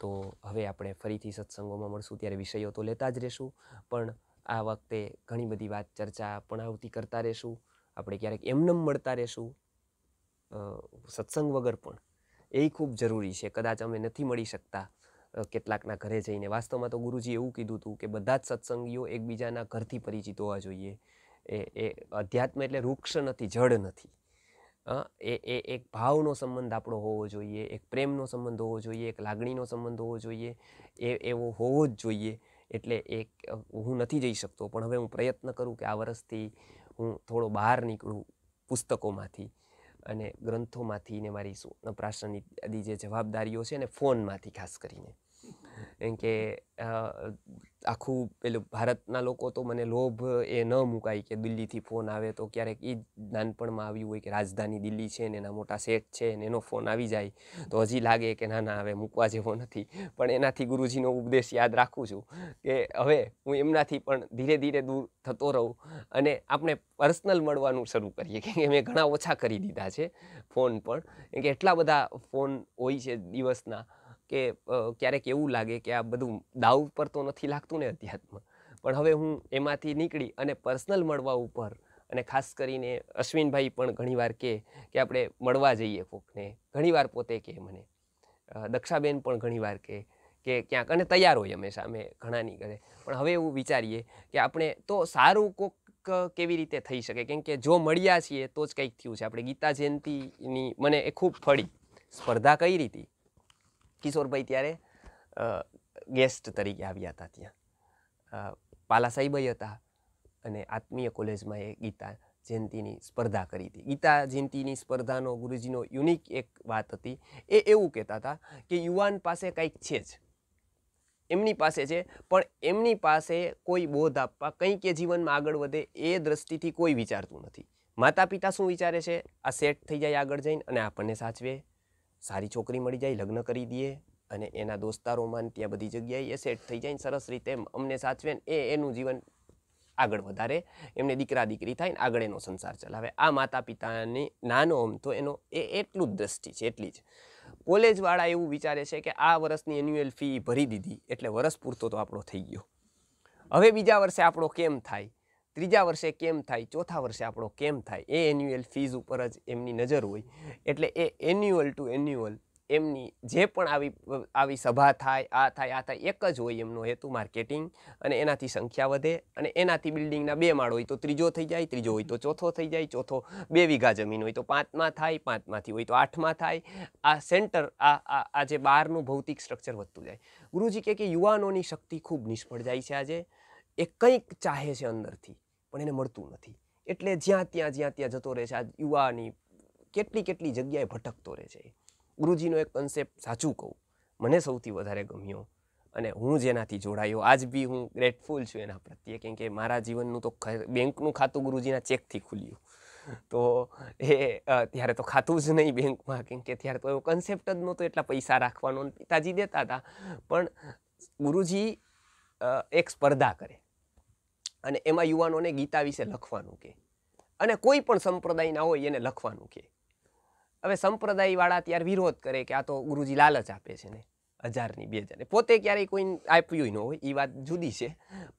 તો હવે આપણે ફરીથી સત્સંગોમાં મળશું ત્યારે વિષયો તો લેતા જ રહેશું પણ આ વખતે ઘણી બધી વાત ચર્ચા પણ આવતી કરતા રહેશું આપણે ક્યારેક એમનેમ મળતા રહેશું સત્સંગ વગર પણ એ ખૂબ જરૂરી છે કદાચ અમે નથી મળી શકતા કેટલાકના ઘરે જઈને વાસ્તવમાં તો ગુરુજી એવું કીધું હતું કે બધા જ સત્સંગીઓ એકબીજાના ઘરથી પરિચિત હોવા જોઈએ એ એ અધ્યાત્મ એટલે વૃક્ષ નથી જળ નથી એ એ એક ભાવનો સંબંધ આપણો હોવો જોઈએ એક પ્રેમનો સંબંધ હોવો જોઈએ એક લાગણીનો સંબંધ હોવો જોઈએ એ એવો હોવો જ જોઈએ એટલે એક હું નથી જઈ શકતો પણ હવે હું પ્રયત્ન કરું કે આ વર્ષથી હું થોડો બહાર નીકળું પુસ્તકોમાંથી અને ગ્રંથોમાંથી ને મારી શું પ્રાસનિક આદિ જે જવાબદારીઓ છે ને ફોનમાંથી ખાસ કરીને કેમ કે આખું પેલું ભારતના લોકો તો મને લોભ એ ન મુકાય કે દિલ્હીથી ફોન આવે તો ક્યારેક એ જ નાનપણમાં આવ્યું હોય કે રાજધાની દિલ્હી છે ને એના મોટા શેઠ છે ને એનો ફોન આવી જાય તો હજી લાગે કે ના ના હવે મૂકવા જેવો નથી પણ એનાથી ગુરુજીનો ઉપદેશ યાદ રાખું છું કે હવે હું એમનાથી પણ ધીરે ધીરે દૂર થતો રહું અને આપણે પર્સનલ મળવાનું શરૂ કરીએ કે મેં ઘણા ઓછા કરી દીધા છે ફોન પણ કેમ કે એટલા બધા ફોન હોય છે દિવસના કે ક્યારેક એવું લાગે કે આ બધું દાવ પર તો નથી લાગતું ને અધ્યાત્મ પણ હવે હું એમાંથી નીકળી અને પર્સનલ મળવા ઉપર અને ખાસ કરીને અશ્વિનભાઈ પણ ઘણીવાર કહે કે આપણે મળવા જઈએ કોકને ઘણીવાર પોતે કહે મને દક્ષાબેન પણ ઘણીવાર કહે કે ક્યાંક અને તૈયાર હોય હંમેશા અમે ઘણાની ઘરે પણ હવે એવું વિચારીએ કે આપણે તો સારું કોક કેવી રીતે થઈ શકે કેમ કે જો મળ્યા છીએ તો જ કંઈક થયું છે આપણે ગીતા જયંતિની મને એ ખૂબ ફળી સ્પર્ધા કઈ રીતે કિશોરભાઈ ત્યારે ગેસ્ટ તરીકે આવ્યા હતા ત્યાં પાલા સાહીભાઈ હતા અને આત્મીય કોલેજમાં એ ગીતા જયંતિની સ્પર્ધા કરી હતી ગીતા જયંતિની સ્પર્ધાનો ગુરુજીનો યુનિક એક વાત હતી એ એવું કહેતા હતા કે યુવાન પાસે કંઈક છે જ એમની પાસે છે પણ એમની પાસે કોઈ બોધ આપવા કંઈ કે જીવનમાં આગળ વધે એ દ્રષ્ટિથી કોઈ વિચારતું નથી માતા પિતા શું વિચારે છે આ સેટ થઈ જાય આગળ જઈને અને આપણને સાચવે સારી છોકરી મળી જાય લગ્ન કરી દઈએ અને એના દોસ્તારોમાં ત્યાં બધી જગ્યાએ એ સેટ થઈ જાય સરસ રીતે અમને સાચવે ને એ એનું જીવન આગળ વધારે એમને દીકરા દીકરી થાય ને આગળ એનો સંસાર ચલાવે આ માતા પિતાની નાનો અમ તો એનો એ એટલું જ દ્રષ્ટિ છે એટલી જ કોલેજવાળા એવું વિચારે છે કે આ વર્ષની એન્યુઅલ ફી ભરી દીધી એટલે વર્ષ પૂરતો તો આપણો થઈ ગયો હવે બીજા વર્ષે આપણો કેમ થાય ત્રીજા વર્ષે કેમ થાય ચોથા વર્ષે આપણો કેમ થાય એ એન્યુઅલ ફીઝ ઉપર જ એમની નજર હોય એટલે એ એન્યુઅલ ટુ એન્યુઅલ એમની જે પણ આવી આવી સભા થાય આ થાય આ થાય એક જ હોય એમનો હેતુ માર્કેટિંગ અને એનાથી સંખ્યા વધે અને એનાથી બિલ્ડિંગના બે માળ હોય તો ત્રીજો થઈ જાય ત્રીજો હોય તો ચોથો થઈ જાય ચોથો બે વીઘા જમીન હોય તો પાંચમાં થાય પાંચમાંથી હોય તો આઠમાં થાય આ સેન્ટર આ આ જે બહારનું ભૌતિક સ્ટ્રક્ચર વધતું જાય ગુરુજી કહે કે યુવાનોની શક્તિ ખૂબ નિષ્ફળ જાય છે આજે એ કંઈક ચાહે છે અંદરથી પણ એને મળતું નથી એટલે જ્યાં ત્યાં જ્યાં ત્યાં જતો રહે છે આ યુવાની કેટલી કેટલી જગ્યાએ ભટકતો રહે છે ગુરુજીનો એક કન્સેપ્ટ સાચું કહું મને સૌથી વધારે ગમ્યો અને હું જેનાથી જોડાયો આજ બી હું ગ્રેટફુલ છું એના પ્રત્યે કેમ કે મારા જીવનનું તો બેંકનું ખાતું ગુરુજીના ચેકથી ખુલ્યું તો એ ત્યારે તો ખાતું જ નહીં બેંકમાં કેમ કે ત્યારે તો એવો કન્સેપ્ટ જ નહોતો એટલા પૈસા રાખવાનો પિતાજી દેતા હતા પણ ગુરુજી એક સ્પર્ધા કરે અને એમાં યુવાનોને ગીતા વિશે લખવાનું કે અને કોઈ પણ સંપ્રદાયના હોય એને લખવાનું કે હવે સંપ્રદાયવાળા ત્યારે વિરોધ કરે કે આ તો ગુરુજી લાલચ આપે છે ને હજારની બે હજાર પોતે ક્યારેય કોઈ આપ્યું ન હોય એ વાત જુદી છે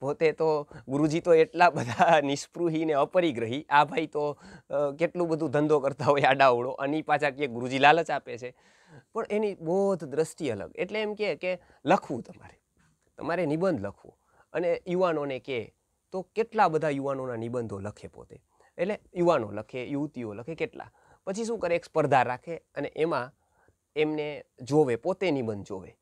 પોતે તો ગુરુજી તો એટલા બધા નિષ્પૃહી ને અપરિગ્રહી આ ભાઈ તો કેટલું બધું ધંધો કરતા હોય આડાવડો અને પાછા કે ગુરુજી લાલચ આપે છે પણ એની બોધ દ્રષ્ટિ અલગ એટલે એમ કે લખવું તમારે તમારે નિબંધ લખવો અને યુવાનોને કહે તો કેટલા બધા યુવાનોના નિબંધો લખે પોતે એટલે યુવાનો લખે યુવતીઓ લખે કેટલા પછી શું કરે એક સ્પર્ધા રાખે અને એમાં એમને જોવે પોતે નિબંધ જોવે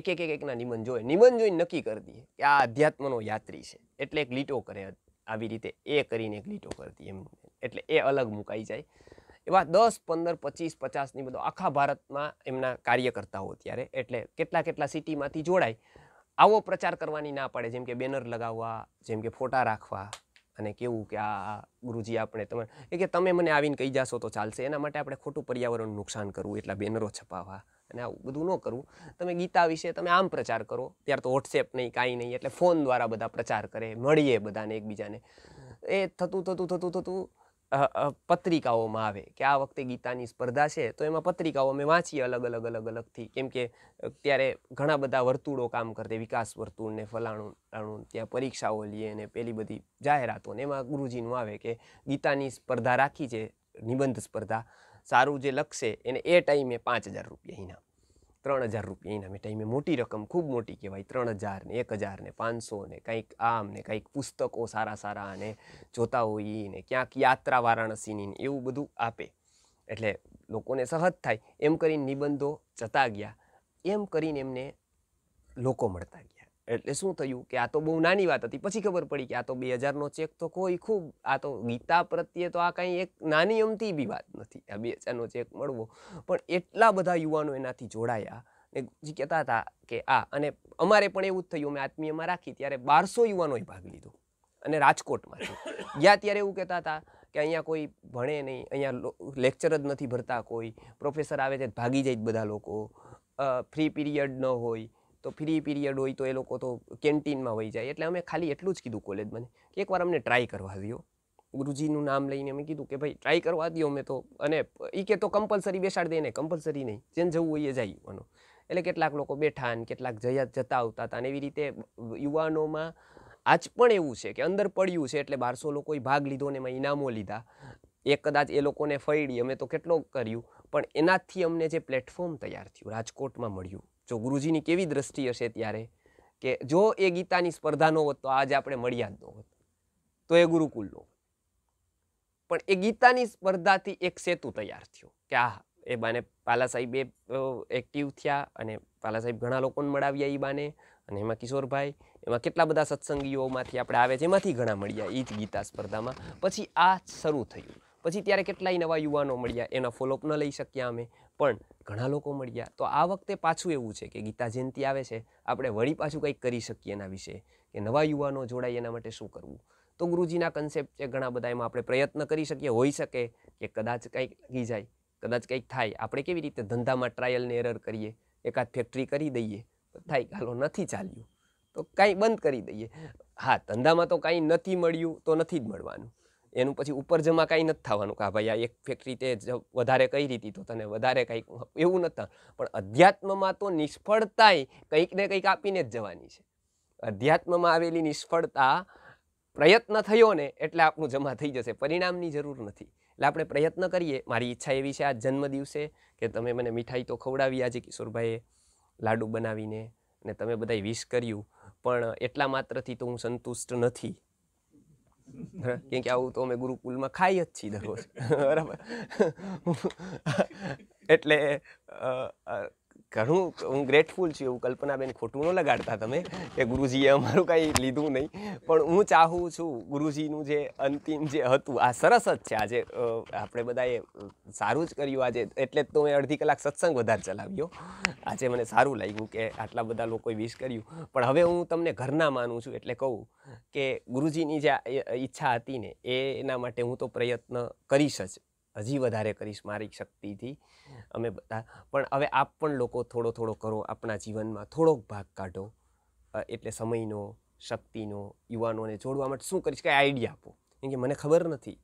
એક એક એક એકના નિબંધ જોવે નિબંધ જોઈને નક્કી કરી દે કે આ અધ્યાત્મનો યાત્રી છે એટલે એક લીટો કરે આવી રીતે એ કરીને એક લીટો કરતી એમ એટલે એ અલગ મુકાઈ જાય એવા દસ પંદર પચીસ પચાસની બધો આખા ભારતમાં એમના કાર્યકર્તાઓ ત્યારે એટલે કેટલા કેટલા સિટીમાંથી જોડાય આવો પ્રચાર કરવાની ના પડે જેમ કે બેનર લગાવવા જેમ કે ફોટા રાખવા અને કેવું કે આ ગુરુજી આપણે તમે એ કે તમે મને આવીને કહી જાશો તો ચાલશે એના માટે આપણે ખોટું પર્યાવરણ નુકસાન કરવું એટલા બેનરો છપાવવા અને આવું બધું ન કરવું તમે ગીતા વિશે તમે આમ પ્રચાર કરો ત્યારે તો વોટ્સએપ નહીં કાંઈ નહીં એટલે ફોન દ્વારા બધા પ્રચાર કરે મળીએ બધાને એકબીજાને એ થતું થતું થતું થતું પત્રિકાઓમાં આવે કે આ વખતે ગીતાની સ્પર્ધા છે તો એમાં પત્રિકાઓ અમે વાંચીએ અલગ અલગ અલગ અલગથી કેમ કે ત્યારે ઘણા બધા વર્તુળો કામ કરતે વિકાસ વર્તુળને ફલાણું ત્યાં પરીક્ષાઓ લઈએ ને પેલી બધી જાહેરાતોને એમાં ગુરુજીનું આવે કે ગીતાની સ્પર્ધા રાખી છે નિબંધ સ્પર્ધા સારું જે લખશે એને એ ટાઈમે પાંચ હજાર રૂપિયા ઇનામ ત્રણ હજાર રૂપિયા એના ટાઈમે મોટી રકમ ખૂબ મોટી કહેવાય ત્રણ હજાર ને એક હજાર ને પાંચસો ને કંઈક આમ ને કંઈક પુસ્તકો સારા સારા અને જોતા હોઈએ ને ક્યાંક યાત્રા વારાણસીની એવું બધું આપે એટલે લોકોને સહજ થાય એમ કરીને નિબંધો જતા ગયા એમ કરીને એમને લોકો મળતા ગયા એટલે શું થયું કે આ તો બહુ નાની વાત હતી પછી ખબર પડી કે આ તો બે હજારનો ચેક તો કોઈ ખૂબ આ તો ગીતા પ્રત્યે તો આ કાંઈ એક નાની અમથી બી વાત નથી આ બે હજારનો ચેક મળવો પણ એટલા બધા યુવાનો એનાથી જોડાયા ને જે કહેતા હતા કે આ અને અમારે પણ એવું જ થયું અમે આત્મીયમાં રાખી ત્યારે બારસો યુવાનોએ ભાગ લીધો અને રાજકોટમાં ગયા ત્યારે એવું કહેતા હતા કે અહીંયા કોઈ ભણે નહીં અહીંયા લેક્ચર જ નથી ભરતા કોઈ પ્રોફેસર આવે છે ભાગી જાય બધા લોકો ફ્રી પીરિયડ ન હોય તો ફ્રી પીરિયડ હોય તો એ લોકો તો કેન્ટીનમાં વહી જાય એટલે અમે ખાલી એટલું જ કીધું કોલેજમાં કે એકવાર અમને ટ્રાય કરવા આવ્યો ગુરુજીનું નામ લઈને અમે કીધું કે ભાઈ ટ્રાય કરવા દો અમે તો અને એ કે તો કમ્પલસરી બેસાડ દે ને કમ્પલસરી નહીં જેને જવું હોય એ જાય એનો એટલે કેટલાક લોકો બેઠા અને કેટલાક જયા જતા આવતા હતા અને એવી રીતે યુવાનોમાં આજ પણ એવું છે કે અંદર પડ્યું છે એટલે બારસો લોકોએ ભાગ લીધો ને એમાં ઇનામો લીધા એ કદાચ એ લોકોને ફઈડી અમે તો કેટલો કર્યું પણ એનાથી અમને જે પ્લેટફોર્મ તૈયાર થયું રાજકોટમાં મળ્યું જો ગુરુજીની કેવી દ્રષ્ટિ હશે ત્યારે કે જો એ ગીતાની સ્પર્ધા નો હોત તો આજે આપણે મળ્યા જ ન હોત તો એ ગુરુકુલનો પણ એ ગીતાની સ્પર્ધાથી એક સેતુ તૈયાર થયો કે આ એ બાને પાલા સાહેબ એ એક્ટિવ થયા અને પાલા સાહેબ ઘણા લોકોને મળાવ્યા એ બાને અને એમાં કિશોરભાઈ એમાં કેટલા બધા સત્સંગીઓમાંથી આપણે આવે છે એમાંથી ઘણા મળ્યા એ જ ગીતા સ્પર્ધામાં પછી આ શરૂ થયું પછી ત્યારે કેટલાય નવા યુવાનો મળ્યા એના ફોલોઅપ ન લઈ શક્યા અમે પણ ઘણા લોકો મળ્યા તો આ વખતે પાછું એવું છે કે ગીતા જયંતિ આવે છે આપણે વળી પાછું કંઈક કરી શકીએ એના વિશે કે નવા યુવાનો જોડાય એના માટે શું કરવું તો ગુરુજીના કન્સેપ્ટ છે ઘણા બધા એમાં આપણે પ્રયત્ન કરી શકીએ હોઈ શકે કે કદાચ કંઈક લાગી જાય કદાચ કંઈક થાય આપણે કેવી રીતે ધંધામાં ટ્રાયલને એરર કરીએ એકાદ ફેક્ટરી કરી દઈએ થાય હાલો નથી ચાલ્યું તો કાંઈ બંધ કરી દઈએ હા ધંધામાં તો કાંઈ નથી મળ્યું તો નથી જ મળવાનું એનું પછી ઉપર જમા કાંઈ નથી થવાનું કે ભાઈ આ એક ફેક્ટરી તે વધારે કઈ રીતે તો તને વધારે કંઈક એવું નથી પણ અધ્યાત્મમાં તો નિષ્ફળતાય કંઈક ને કંઈક આપીને જ જવાની છે અધ્યાત્મમાં આવેલી નિષ્ફળતા પ્રયત્ન થયો ને એટલે આપણું જમા થઈ જશે પરિણામની જરૂર નથી એટલે આપણે પ્રયત્ન કરીએ મારી ઈચ્છા એવી છે આ જન્મદિવસે કે તમે મને મીઠાઈ તો ખવડાવી આજે કિશોરભાઈએ લાડુ બનાવીને અને તમે બધાએ વિશ કર્યું પણ એટલા માત્રથી તો હું સંતુષ્ટ નથી કેમ કે આવું તો અમે ગુરુકુલમાં ખાઈ જ છીએ દરરોજ બરાબર એટલે ઘણું હું ગ્રેટફુલ છું એવું કલ્પનાબેન ખોટું ન લગાડતા તમે કે ગુરુજીએ અમારું કંઈ લીધું નહીં પણ હું ચાહું છું ગુરુજીનું જે અંતિમ જે હતું આ સરસ જ છે આજે આપણે બધાએ સારું જ કર્યું આજે એટલે જ તો મેં અડધી કલાક સત્સંગ વધારે ચલાવ્યો આજે મને સારું લાગ્યું કે આટલા બધા લોકોએ વિશ કર્યું પણ હવે હું તમને ઘરના માનું છું એટલે કહું કે ગુરુજીની જે ઈચ્છા હતી ને એના માટે હું તો પ્રયત્ન કરીશ જ હજી વધારે કરીશ મારી શક્તિથી અમે બધા પણ હવે આપ પણ લોકો થોડો થોડો કરો આપણા જીવનમાં થોડોક ભાગ કાઢો એટલે સમયનો શક્તિનો યુવાનોને જોડવા માટે શું કરીશ કાંઈ આઈડિયા આપો કેમ કે મને ખબર નથી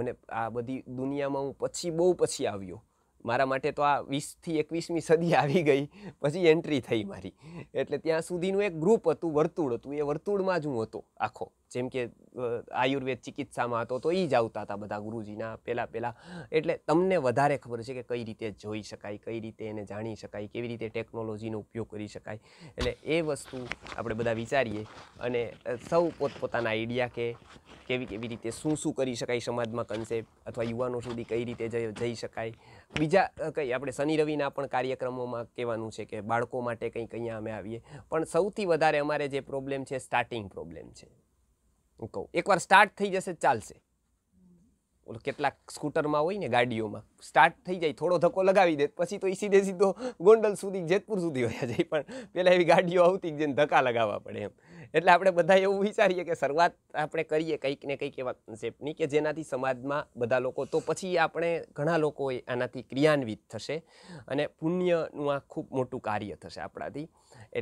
મને આ બધી દુનિયામાં હું પછી બહુ પછી આવ્યો મારા માટે તો આ વીસથી એકવીસમી સદી આવી ગઈ પછી એન્ટ્રી થઈ મારી એટલે ત્યાં સુધીનું એક ગ્રુપ હતું વર્તુળ હતું એ વર્તુળમાં જ હું હતો આખો જેમ કે આયુર્વેદ ચિકિત્સામાં હતો તો એ જ આવતા હતા બધા ગુરુજીના પહેલાં પહેલાં એટલે તમને વધારે ખબર છે કે કઈ રીતે જોઈ શકાય કઈ રીતે એને જાણી શકાય કેવી રીતે ટેકનોલોજીનો ઉપયોગ કરી શકાય એટલે એ વસ્તુ આપણે બધા વિચારીએ અને સૌ પોતપોતાના આઈડિયા કે કેવી કેવી રીતે શું શું કરી શકાય સમાજમાં કન્સેપ્ટ અથવા યુવાનો સુધી કઈ રીતે જઈ શકાય બીજા કંઈ આપણે શનિ રવિના પણ કાર્યક્રમોમાં કહેવાનું છે કે બાળકો માટે કંઈક અહીંયા અમે આવીએ પણ સૌથી વધારે અમારે જે પ્રોબ્લેમ છે સ્ટાર્ટિંગ પ્રોબ્લેમ છે કહું એકવાર સ્ટાર્ટ થઈ જશે ચાલશે ઓલો કેટલાક સ્કૂટરમાં હોય ને ગાડીઓમાં સ્ટાર્ટ થઈ જાય થોડો ધક્કો લગાવી દે પછી તો એ સીધે સીધો ગોંડલ સુધી જેતપુર સુધી વયા જાય પણ પહેલાં એવી ગાડીઓ આવતી જેને ધક્કા લગાવવા પડે એમ એટલે આપણે બધા એવું વિચારીએ કે શરૂઆત આપણે કરીએ કંઈક ને કંઈક એવા કોન્સેપ્ટની કે જેનાથી સમાજમાં બધા લોકો તો પછી આપણે ઘણા લોકો આનાથી ક્રિયાન્વિત થશે અને પુણ્યનું આ ખૂબ મોટું કાર્ય થશે આપણાથી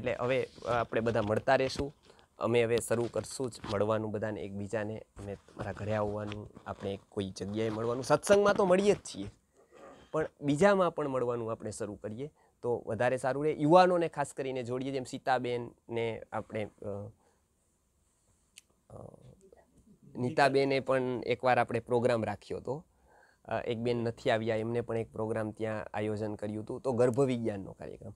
એટલે હવે આપણે બધા મળતા રહેશું અમે હવે શરૂ કરશું જ મળવાનું બધાને એકબીજાને અમે મારા ઘરે આવવાનું આપણે કોઈ જગ્યાએ મળવાનું સત્સંગમાં તો મળીએ જ છીએ પણ બીજામાં પણ મળવાનું આપણે શરૂ કરીએ તો વધારે સારું રહે યુવાનોને ખાસ કરીને જોડીએ જેમ સીતાબેનને આપણે નીતાબેને પણ એકવાર આપણે પ્રોગ્રામ રાખ્યો હતો એક બેન નથી આવ્યા એમને પણ એક પ્રોગ્રામ ત્યાં આયોજન કર્યું હતું તો ગર્ભ વિજ્ઞાનનો કાર્યક્રમ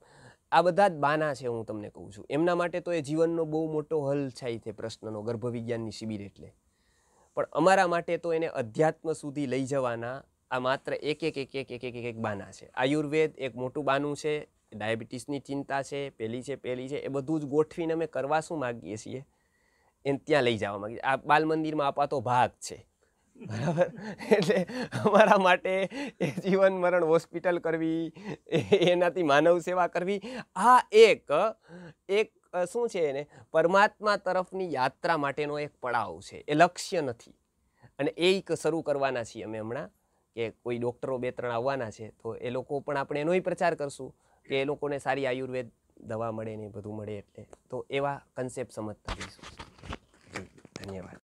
આ બધા જ બાના છે હું તમને કહું છું એમના માટે તો એ જીવનનો બહુ મોટો હલ છે તે પ્રશ્નનો ગર્ભવિજ્ઞાનની શિબિર એટલે પણ અમારા માટે તો એને અધ્યાત્મ સુધી લઈ જવાના આ માત્ર એક એક એક એક એક એક એક બાના છે આયુર્વેદ એક મોટું બાનું છે ડાયાબિટીસની ચિંતા છે પેલી છે પેલી છે એ બધું જ ગોઠવીને અમે કરવા શું માગીએ છીએ એને ત્યાં લઈ જવા માગીએ આ બાલ મંદિરમાં અપાતો ભાગ છે બરાબર એટલે અમારા માટે એ જીવન મરણ હોસ્પિટલ કરવી એનાથી માનવ સેવા કરવી આ એક એક શું છે એને પરમાત્મા તરફની યાત્રા માટેનો એક પડાવ છે એ લક્ષ્ય નથી અને એ શરૂ કરવાના છીએ અમે હમણાં કે કોઈ ડૉક્ટરો બે ત્રણ આવવાના છે તો એ લોકો પણ આપણે એનોય પ્રચાર કરશું કે એ લોકોને સારી આયુર્વેદ દવા મળે ને બધું મળે એટલે તો એવા કન્સેપ્ટ સમજતા રહીશું ધન્યવાદ